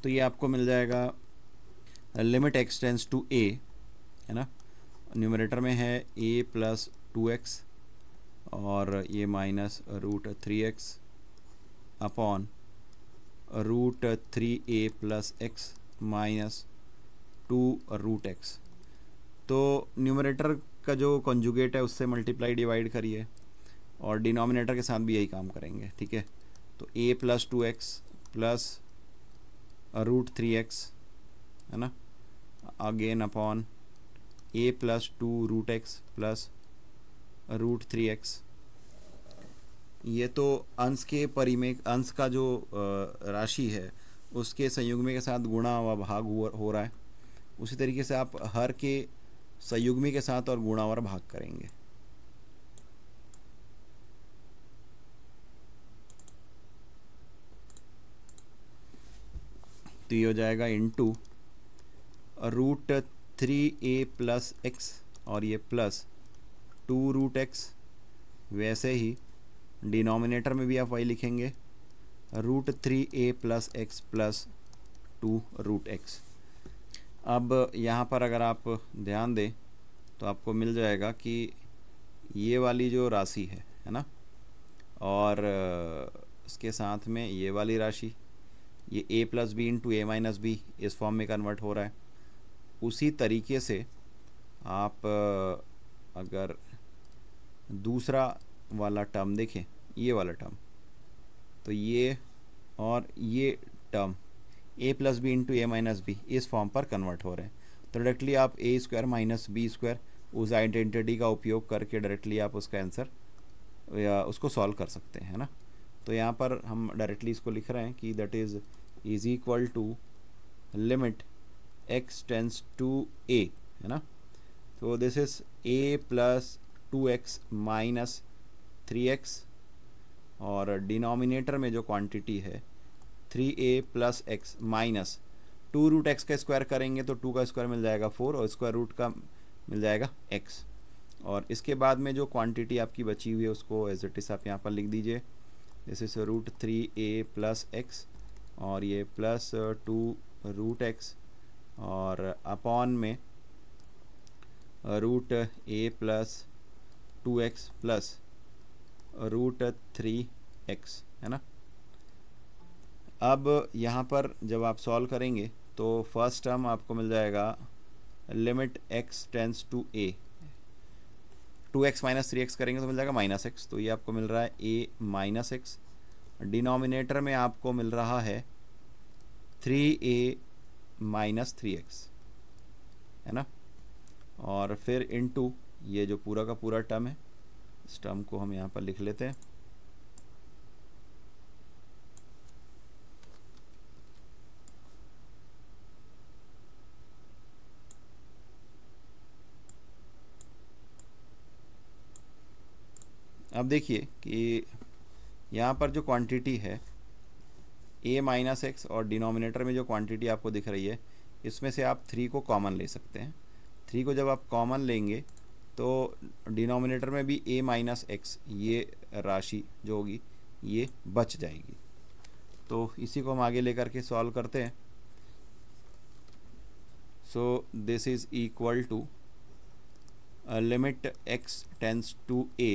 तो ये आपको मिल जाएगा लिमिट एक्सटेंस टू ए है ना न्यूमरेटर में है ए प्लस टू एक्स और ये minus root three x upon root three a plus x minus two root x तो न्यूमरेटर का जो कंजुगेट है उससे मल्टीप्लाई डिवाइड करिए और डिनोमिनेटर के साथ भी यही काम करेंगे ठीक है तो a plus two x plus root three x है ना again upon a plus two root x plus root three x ये तो अंश के परिमेय अंश का जो राशि है उसके संयुग्मी के साथ गुणा व भाग हो रहा है उसी तरीके से आप हर के संयुग्मी के साथ और गुणा और भाग करेंगे तो ये हो जाएगा two root three a plus x और ये प्लस टू रूट एक्स वैसे ही डिनोमिनेटर में भी आप वाई लिखेंगे root three a plus x plus two root x अब यहाँ पर अगर आप ध्यान दें तो आपको मिल जाएगा कि ये वाली जो राशि है है ना और इसके साथ में ये वाली राशि ये a plus b into a minus b इस फॉर्म में कन्वर्ट हो रहा है उसी तरीके से आप अगर दूसरा वाला टर्म देखें ये वाला टर्म तो ये और ये term a plus b into a minus b इस फॉर्म पर कन्वर्ट हो रहे हैं तो डायरेक्टली आप a square minus b square उस आइडेंटिटी का उपयोग करके डायरेक्टली आप उसका आंसर या उसको सॉल्व कर सकते हैं ना तो यहाँ पर हम डायरेक्टली इसको लिख रहे हैं कि that is is equal to limit x tends to a है ना तो this is a plus two x minus three x और डिनोमिनेटर में जो क्वांटिटी है three a plus x minus two root x का स्क्वायर करेंगे तो टू का स्क्वायर मिल जाएगा फोर और स्क्वायर रूट का मिल जाएगा एक्स और इसके बाद में जो क्वांटिटी आपकी बची हुई है उसको एज इट इज़ आप यहाँ पर लिख दीजिए जैसे से root three a plus x और ये प्लस टू रूट एक्स और अपॉन में root a plus two x plus root three x है ना अब यहाँ पर जब आप सॉल्व करेंगे तो फर्स्ट टर्म आपको मिल जाएगा limit x tends to a two x minus three x करेंगे तो मिल जाएगा माइनस एक्स तो ये आपको मिल रहा है ए माइनस एक्स डिनोमिनेटर में आपको मिल रहा है three a minus three x है ना और फिर इनटू ये जो पूरा का पूरा टर्म है इस टर्म को हम यहाँ पर लिख लेते हैं अब देखिए कि यहाँ पर जो क्वांटिटी है ए माइनस एक्स और डिनोमिनेटर में जो क्वांटिटी आपको दिख रही है इसमें से आप थ्री को कॉमन ले सकते हैं थ्री को जब आप कॉमन लेंगे तो डिनोमिनेटर में भी ए माइनस एक्स ये राशि जो होगी ये बच जाएगी तो इसी को हम आगे लेकर के सॉल्व करते हैं so this is equal to limit x tends to a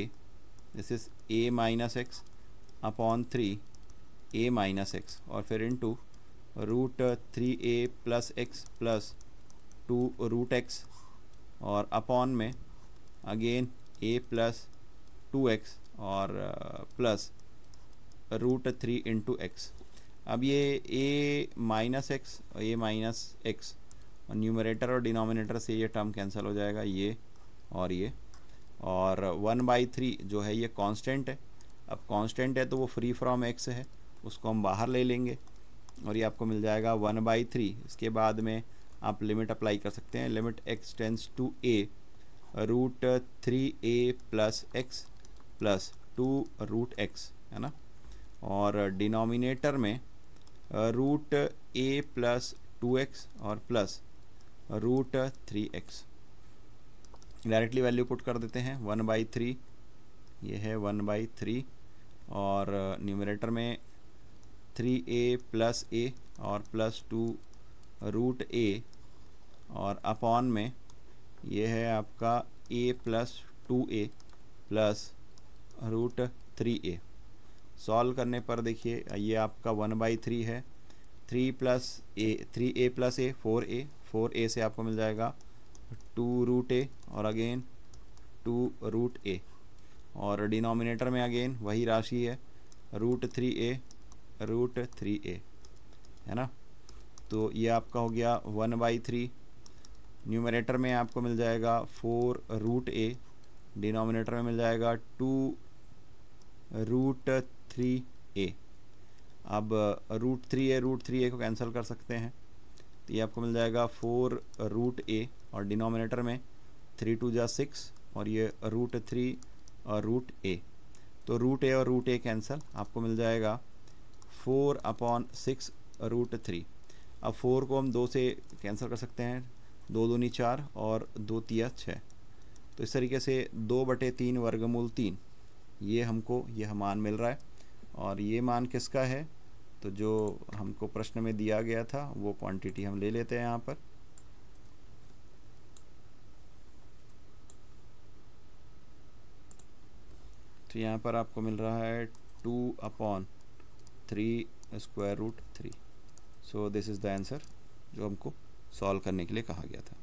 this is a minus x upon three a minus x और फिर into root three a plus x plus two root x और अपॉन में ए a टू एक्स और plus root three into x अब ये a minus x a minus x और न्यूमरेटर और डिनोमिनेटर से ये टर्म कैंसिल हो जाएगा ये और ये और वन बाई थ्री जो है ये कांस्टेंट है अब कांस्टेंट है तो वो फ्री फ्रॉम एक्स है उसको हम बाहर ले लेंगे और ये आपको मिल जाएगा वन बाई थ्री इसके बाद में आप लिमिट अप्लाई कर सकते हैं limit x tends to a root three a plus x plus two root x है ना और डिनोमिनेटर में root a plus two x और plus root three x directly value put कर देते हैं वन बाई थ्री ये है वन बाई थ्री और न्यूमिनेटर uh, में थ्री ए प्लस ए और प्लस टू रूट ए और अपॉन में ये है आपका a plus two A plus root three a solve करने पर देखिए ये आपका वन बाई थ्री है three plus A three a plus a four a four a से आपको मिल जाएगा टू रूट ए और अगेन टू रूट ए और डिनोमिनेटर में अगेन वही राशि है root three a root three a है ना तो ये आपका हो गया वन बाई थ्री न्यूमरेटर में आपको मिल जाएगा फोर रूट ए डिनोमिनेटर में मिल जाएगा टू रूट थ्री ए अब root three a root three a को कैंसिल कर सकते हैं तो ये आपको मिल जाएगा फोर रूट ए और डिनोमिनेटर में थ्री टू जा सिक्स और ये रूट थ्री और रूट ए तो रूट ए और रूट ए कैंसिल आपको मिल जाएगा four upon six root three अब फोर को हम दो से कैंसिल कर सकते हैं दो दूनी चार और दो तिया छः तो इस तरीके से दो बटे तीन वर्गमूल तीन ये हमको यह मान मिल रहा है और ये मान किसका है तो जो हमको प्रश्न में दिया गया था वो क्वांटिटी हम ले लेते हैं यहाँ पर तो यहाँ पर आपको मिल रहा है two upon three square root three so this is the answer जो हमको सॉल्व करने के लिए कहा गया था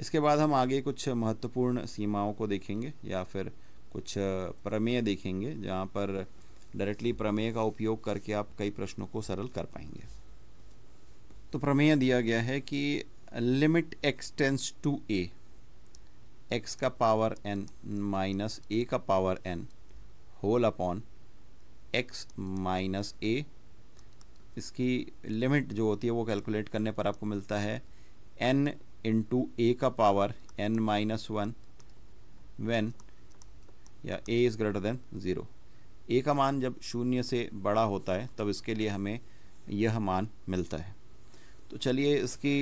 इसके बाद हम आगे कुछ महत्वपूर्ण सीमाओं को देखेंगे या फिर कुछ प्रमेय देखेंगे जहाँ पर डायरेक्टली प्रमेय का उपयोग करके आप कई प्रश्नों को सरल कर पाएंगे तो प्रमेय दिया गया है कि limit x tends to A x का पावर एन माइनस ए का power n whole upon x minus a इसकी लिमिट जो होती है वो कैलकुलेट करने पर आपको मिलता है एन इंटू ए का power n minus one when या a is greater than zero a का मान जब शून्य से बड़ा होता है तब इसके लिए हमें यह मान मिलता है तो चलिए इसकी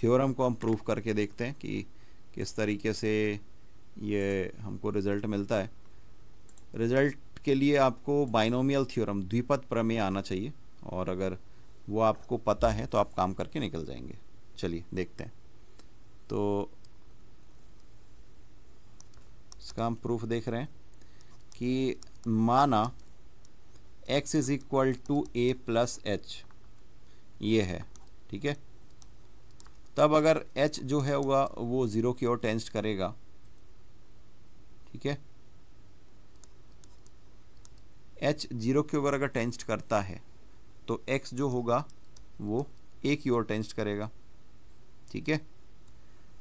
थ्योरम को हम प्रूव करके देखते हैं कि किस तरीके से ये हमको रिज़ल्ट मिलता है रिज़ल्ट के लिए आपको बाइनोमियल थ्योरम द्विपद प्रमेय आना चाहिए और अगर वो आपको पता है तो आप काम करके निकल जाएंगे चलिए देखते हैं तो इसका हम प्रूफ देख रहे हैं कि माना x is equal to A plus h ये है ठीक है तब अगर h जो है होगा वो ज़ीरो की ओर टेंस्ट करेगा ठीक है एच जीरो के ऊपर अगर टेंस्ट करता है तो एक्स जो होगा वो ए की ओर टेंस्ट करेगा ठीक है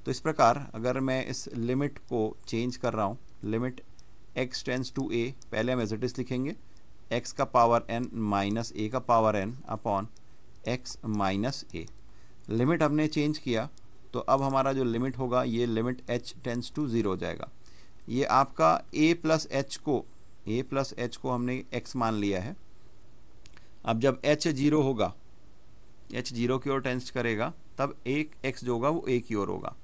तो इस प्रकार अगर मैं इस लिमिट को चेंज कर रहा हूँ limit x tends to a पहले हम एज इट इज लिखेंगे एक्स का पावर एन माइनस ए का power n upon x minus a limit हमने चेंज किया तो अब हमारा जो लिमिट होगा ये limit h tends to zero हो जाएगा ये आपका ए प्लस एच को ए प्लस एच को हमने एक्स मान लिया है अब जब एच जीरो होगा एच जीरो की ओर टेंस्ट करेगा तब एक एक्स जो होगा वो ए की ओर होगा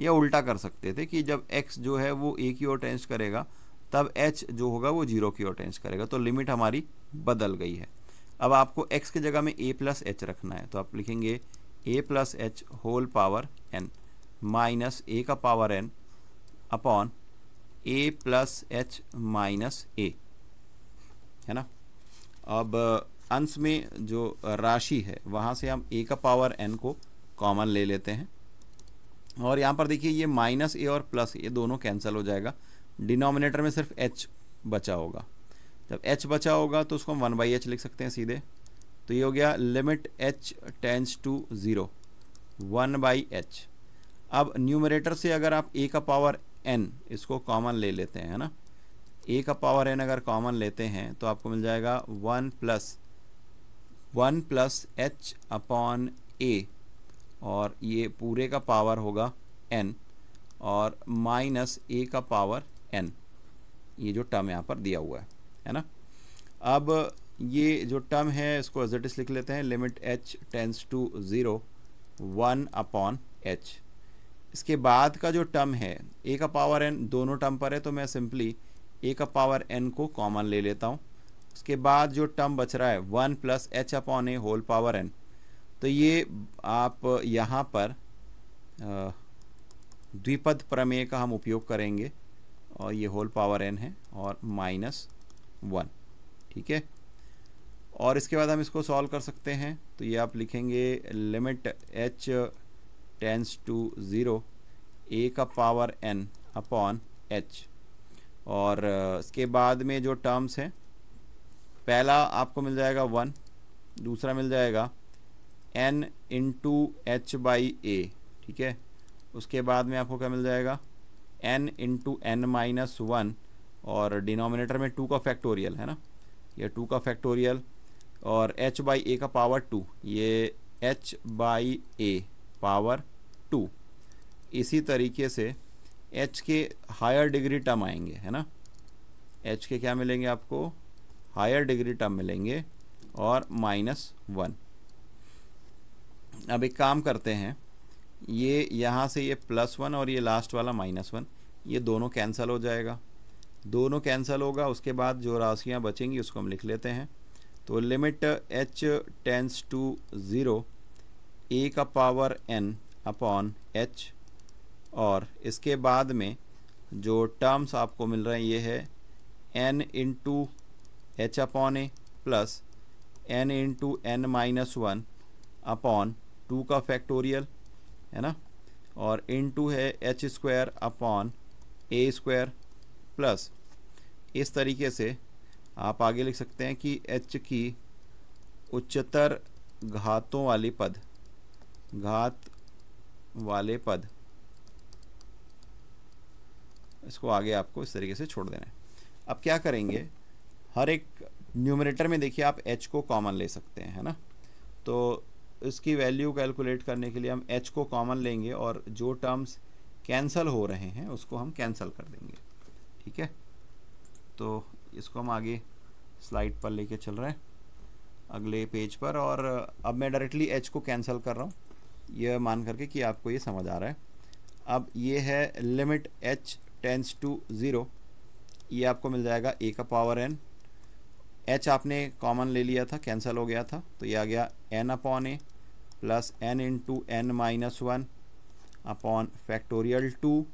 या उल्टा कर सकते थे कि जब एक्स जो है वो ए की ओर टेंस करेगा तब एच जो होगा वो जीरो की ओर टेंस करेगा तो लिमिट हमारी बदल गई है अब आपको एक्स की जगह में ए प्लस एच रखना है तो आप लिखेंगे a plus h whole power n minus a का power n upon a plus h minus a है ना अब uh, अंश में जो राशि है वहाँ से हम ए का पावर एन को कॉमन ले लेते हैं और यहाँ पर देखिए ये माइनस ए और प्लस ये दोनों कैंसिल हो जाएगा डिनोमिनेटर में सिर्फ एच बचा होगा जब एच बचा होगा तो उसको हम वन बाई एच लिख सकते हैं सीधे तो ये हो गया limit h tends to zero one by h अब न्यूमरेटर से अगर आप ए का पावर एन इसको कॉमन ले लेते हैं है ना ए का पावर एन अगर कॉमन लेते हैं तो आपको मिल जाएगा one plus one plus h upon a और ये पूरे का पावर होगा एन और माइनस ए का पावर एन ये जो टर्म यहाँ पर दिया हुआ है है ना अब ये जो टर्म है इसको एज इस लिख लेते हैं limit h tends to zero one upon h इसके बाद का जो टर्म है ए का पावर एन दोनों टर्म पर है तो मैं सिंपली ए का पावर एन को कॉमन ले लेता हूँ उसके बाद जो टर्म बच रहा है one plus h upon a whole power n तो ये आप यहाँ पर द्विपद प्रमेय का हम उपयोग करेंगे और ये होल पावर एन है और माइनस वन ठीक है और इसके बाद हम इसको सॉल्व कर सकते हैं तो ये आप लिखेंगे limit h tends to zero a का पावर एन अपॉन एच और uh, इसके बाद में जो टर्म्स हैं पहला आपको मिल जाएगा वन दूसरा मिल जाएगा n into h by a ठीक है उसके बाद में आपको क्या मिल जाएगा n into n minus one और डिनोमिनेटर में टू का फैक्टोरियल है ना ये टू का फैक्टोरियल और एच बाई ए का पावर टू ये h by a power two इसी तरीके से एच के हायर डिग्री टर्म आएंगे है ना एच के क्या मिलेंगे आपको हायर डिग्री टर्म मिलेंगे और माइनस वन अब एक काम करते हैं ये यहाँ से ये प्लस वन और ये लास्ट वाला माइनस वन ये दोनों कैंसिल हो जाएगा दोनों कैंसिल होगा उसके बाद जो राशियाँ बचेंगी उसको हम लिख लेते हैं तो limit h tends to zero a का पावर एन अपॉन एच और इसके बाद में जो टर्म्स आपको मिल रहे हैं ये है n into h upon a plus n into n minus one upon two का फैक्टोरियल है ना और इन टू है h square upon a square plus इस तरीके से आप आगे लिख सकते हैं कि एच की उच्चतर घातों वाली पद घात वाले पद इसको आगे आपको इस तरीके से छोड़ देना है अब क्या करेंगे हर एक न्यूमरेटर में देखिए आप h को कॉमन ले सकते हैं है ना तो इसकी वैल्यू कैलकुलेट करने के लिए हम h को कॉमन लेंगे और जो टर्म्स कैंसल हो रहे हैं उसको हम कैंसल कर देंगे ठीक है तो इसको हम आगे स्लाइड पर लेके चल रहे हैं अगले पेज पर और अब मैं डायरेक्टली h को कैंसिल कर रहा हूँ यह मान करके कि आपको ये समझ आ रहा है अब ये है limit h tends to zero ये आपको मिल जाएगा a का पावर n h आपने कॉमन ले लिया था कैंसिल हो गया था तो ये आ गया n upon a plus n into n minus one upon factorial two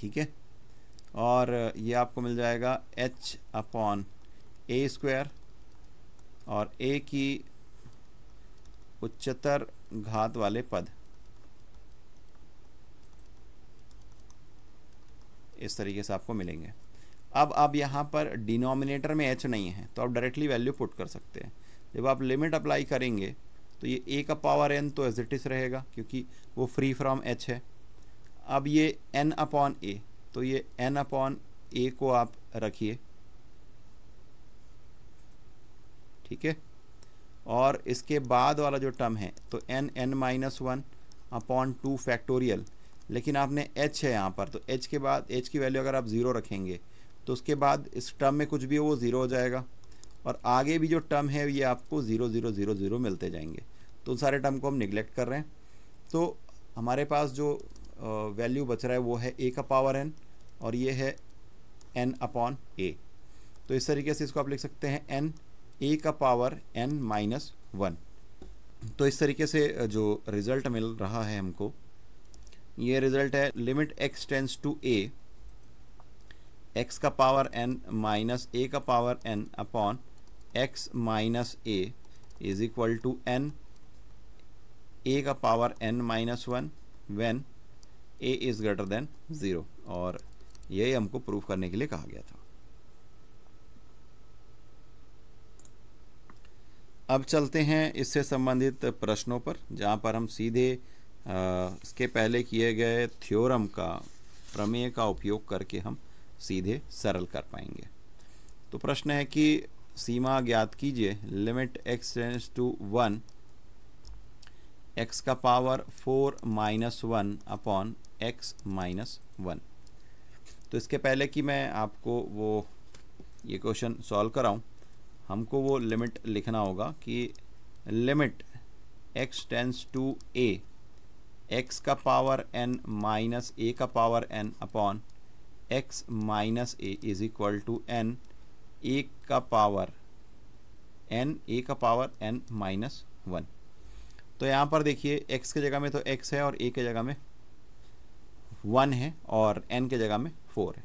ठीक है और ये आपको मिल जाएगा h अपॉन ए स्क्वायर और a की उच्चतर घात वाले पद इस तरीके से आपको मिलेंगे अब आप यहाँ पर डिनोमिनेटर में एच नहीं है तो आप डायरेक्टली वैल्यू पुट कर सकते हैं जब आप लिमिट अप्लाई करेंगे तो ये ए का पावर एन तो एज इट इज़ रहेगा क्योंकि वो फ्री फ्रॉम एच है अब ये एन अपॉन ए तो ये एन अपॉन ए को आप रखिए ठीक है और इसके बाद वाला जो टर्म है तो n n minus one upon two factorial लेकिन आपने एच है यहाँ पर तो एच के बाद एच की वैल्यू अगर आप ज़ीरो रखेंगे तो उसके बाद इस टर्म में कुछ भी हो वो ज़ीरो हो जाएगा और आगे भी जो टर्म है ये आपको ज़ीरो ज़ीरो ज़ीरो ज़ीरो मिलते जाएंगे तो सारे टर्म को हम निगलेक्ट कर रहे हैं तो हमारे पास जो वैल्यू बच रहा है वो है ए का पावर एन और ये है एन अपॉन ए तो इस तरीके से इसको आप लिख सकते हैं एन ए का पावर एन माइनस वन तो इस तरीके से जो रिज़ल्ट मिल रहा है हमको ये रिज़ल्ट है limit x tends to A x का पावर एन माइनस ए का power n upon x minus a is equal to n a का power n minus one when a is greater than zero और यही हमको प्रूव करने के लिए कहा गया था अब चलते हैं इससे संबंधित प्रश्नों पर जहाँ पर हम सीधे आ, इसके पहले किए गए थ्योरम का प्रमेय का उपयोग करके हम सीधे सरल कर पाएंगे तो प्रश्न है कि सीमा ज्ञात कीजिए limit x tends to one x का power four minus one upon x minus one तो इसके पहले कि मैं आपको वो ये क्वेश्चन सॉल्व कराऊं हमको वो लिमिट लिखना होगा कि limit x tends to a x का पावर n माइनस ए का power n upon x minus a is equal to n a का पावर n a का पावर n माइनस वन तो यहाँ पर देखिए x के जगह में तो x है और a के जगह में वन है और n के जगह में फोर है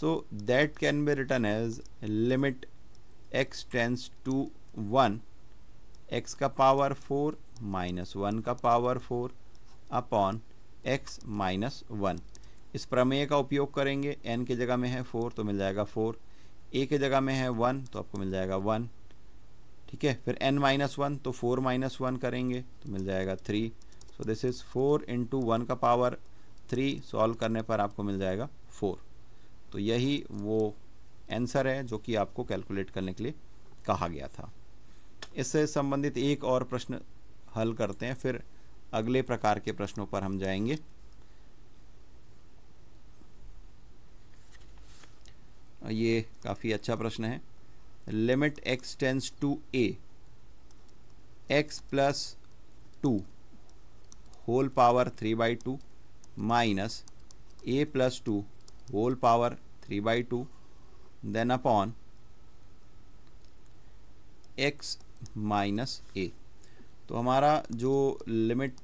so that can be written as limit x tends to one x का पावर फोर माइनस वन का power four upon x minus one इस प्रमेय का उपयोग करेंगे एन के जगह में है फोर तो मिल जाएगा फोर ए के जगह में है वन तो आपको मिल जाएगा वन ठीक है फिर एन माइनस वन तो फोर माइनस वन करेंगे तो मिल जाएगा three so this is four into one का पावर थ्री सॉल्व करने पर आपको मिल जाएगा फोर तो यही वो आंसर है जो कि आपको कैलकुलेट करने के लिए कहा गया था इससे संबंधित एक और प्रश्न हल करते हैं फिर अगले प्रकार के प्रश्नों पर हम जाएंगे ये काफ़ी अच्छा प्रश्न है limit x tends to A x plus two whole power three by two minus a plus two whole power three by two then upon x minus a तो हमारा जो लिमिट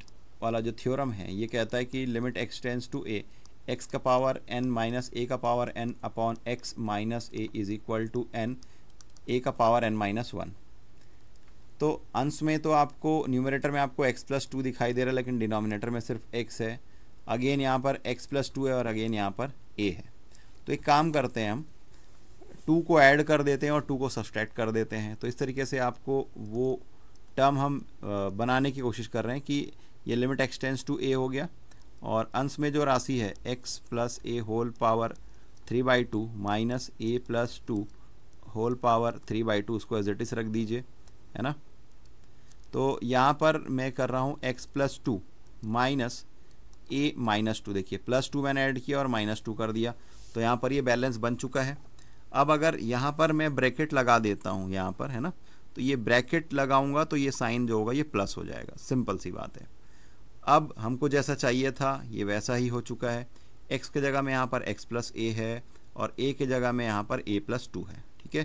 वाला जो थ्योरम है ये कहता है कि limit x tends to A x का पावर एन माइनस ए का power n upon x minus a is equal to n a का पावर एन माइनस वन तो अंश में तो आपको न्यूमरेटर में आपको x प्लस टू दिखाई दे रहा है लेकिन डिनोमिनेटर में सिर्फ x है अगेन यहाँ पर x प्लस टू है और अगेन यहाँ पर a है तो एक काम करते हैं हम टू को ऐड कर देते हैं और टू को सब्सट्रैक्ट कर देते हैं तो इस तरीके से आपको वो टर्म हम बनाने की कोशिश कर रहे हैं कि ये लिमिट एक्सटेंस टू ए हो गया और अंश में जो राशि है x plus a whole power three by two minus a plus two whole power three by two उसको एज इट इज़ रख दीजिए है ना तो यहाँ पर मैं कर रहा हूँ x plus two minus a minus two देखिए प्लस टू मैंने ऐड किया और माइनस टू कर दिया तो यहाँ पर ये बैलेंस बन चुका है अब अगर यहाँ पर मैं ब्रैकेट लगा देता हूँ यहाँ पर है ना तो ये ब्रैकेट लगाऊंगा तो ये साइन जो होगा ये प्लस हो जाएगा सिंपल सी बात है अब हमको जैसा चाहिए था ये वैसा ही हो चुका है एक्स के जगह में यहाँ पर एक्स प्लस ए है और ए के जगह में यहाँ पर ए प्लस टू है ठीक है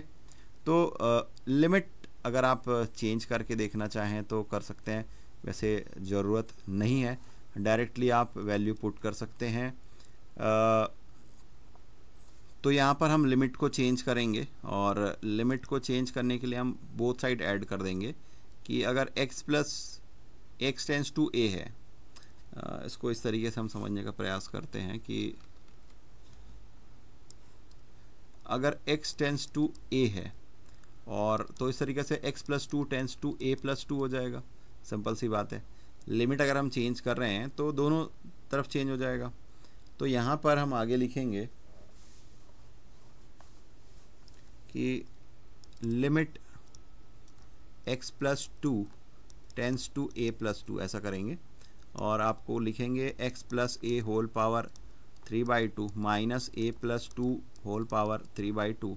तो आ, लिमिट अगर आप चेंज करके देखना चाहें तो कर सकते हैं वैसे ज़रूरत नहीं है डायरेक्टली आप वैल्यू पुट कर सकते हैं आ, तो यहाँ पर हम लिमिट को चेंज करेंगे और लिमिट को चेंज करने के लिए हम बोथ साइड ऐड कर देंगे कि अगर x plus x tends to a है इसको इस तरीके से हम समझने का प्रयास करते हैं कि अगर x टेंस टू ए है और तो इस तरीके से x plus two tends to A plus two हो जाएगा सिंपल सी बात है लिमिट अगर हम चेंज कर रहे हैं तो दोनों तरफ चेंज हो जाएगा तो यहाँ पर हम आगे लिखेंगे कि limit x plus two tends to A plus two ऐसा करेंगे और आपको लिखेंगे x plus a whole power three by two minus a plus two whole power three by two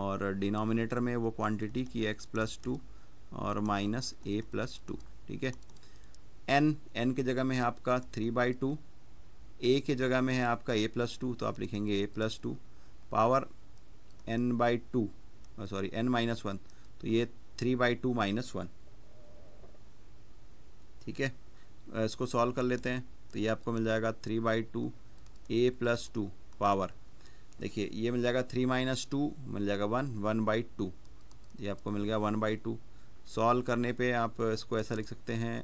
और डिनोमिनेटर में वो क्वांटिटी की एक्स प्लस टू और माइनस ए प्लस टू ठीक है एन एन के जगह में है आपका थ्री बाई टू ए के जगह में है आपका ए प्लस टू तो आप लिखेंगे a plus two power n by two sorry n minus one तो ये three by two minus one ठीक है uh, इसको सॉल्व कर लेते हैं तो ये आपको मिल जाएगा three by two A plus two power देखिए ये मिल जाएगा थ्री माइनस टू मिल जाएगा वन वन बाई टू ये आपको मिल गया वन बाई टू सॉल्व करने पे आप इसको ऐसा लिख सकते हैं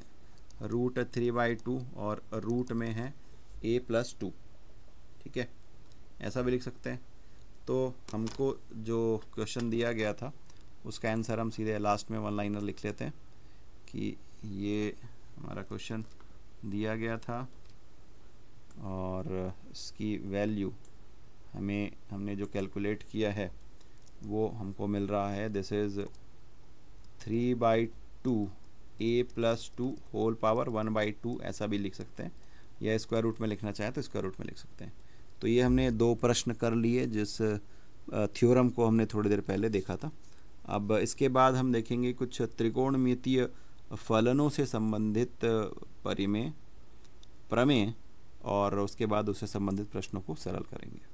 रूट थ्री बाई टू और रूट में है ए प्लस टू ठीक है ऐसा भी लिख सकते हैं तो हमको जो क्वेश्चन दिया गया था उसका आंसर हम सीधे लास्ट में वन लाइनर लिख लेते हैं कि ये हमारा क्वेश्चन दिया गया था और इसकी वैल्यू हमें हमने जो कैलकुलेट किया है वो हमको मिल रहा है this is three by two A plus two whole power one by two ऐसा भी लिख सकते हैं या स्क्वायर रूट में लिखना चाहें तो स्क्वायर रूट में लिख सकते हैं तो ये हमने दो प्रश्न कर लिए जिस थ्योरम को हमने थोड़ी देर पहले देखा था अब इसके बाद हम देखेंगे कुछ त्रिकोणमितीय फलनों से संबंधित परिमेय प्रमेय और उसके बाद उससे संबंधित प्रश्नों को सरल करेंगे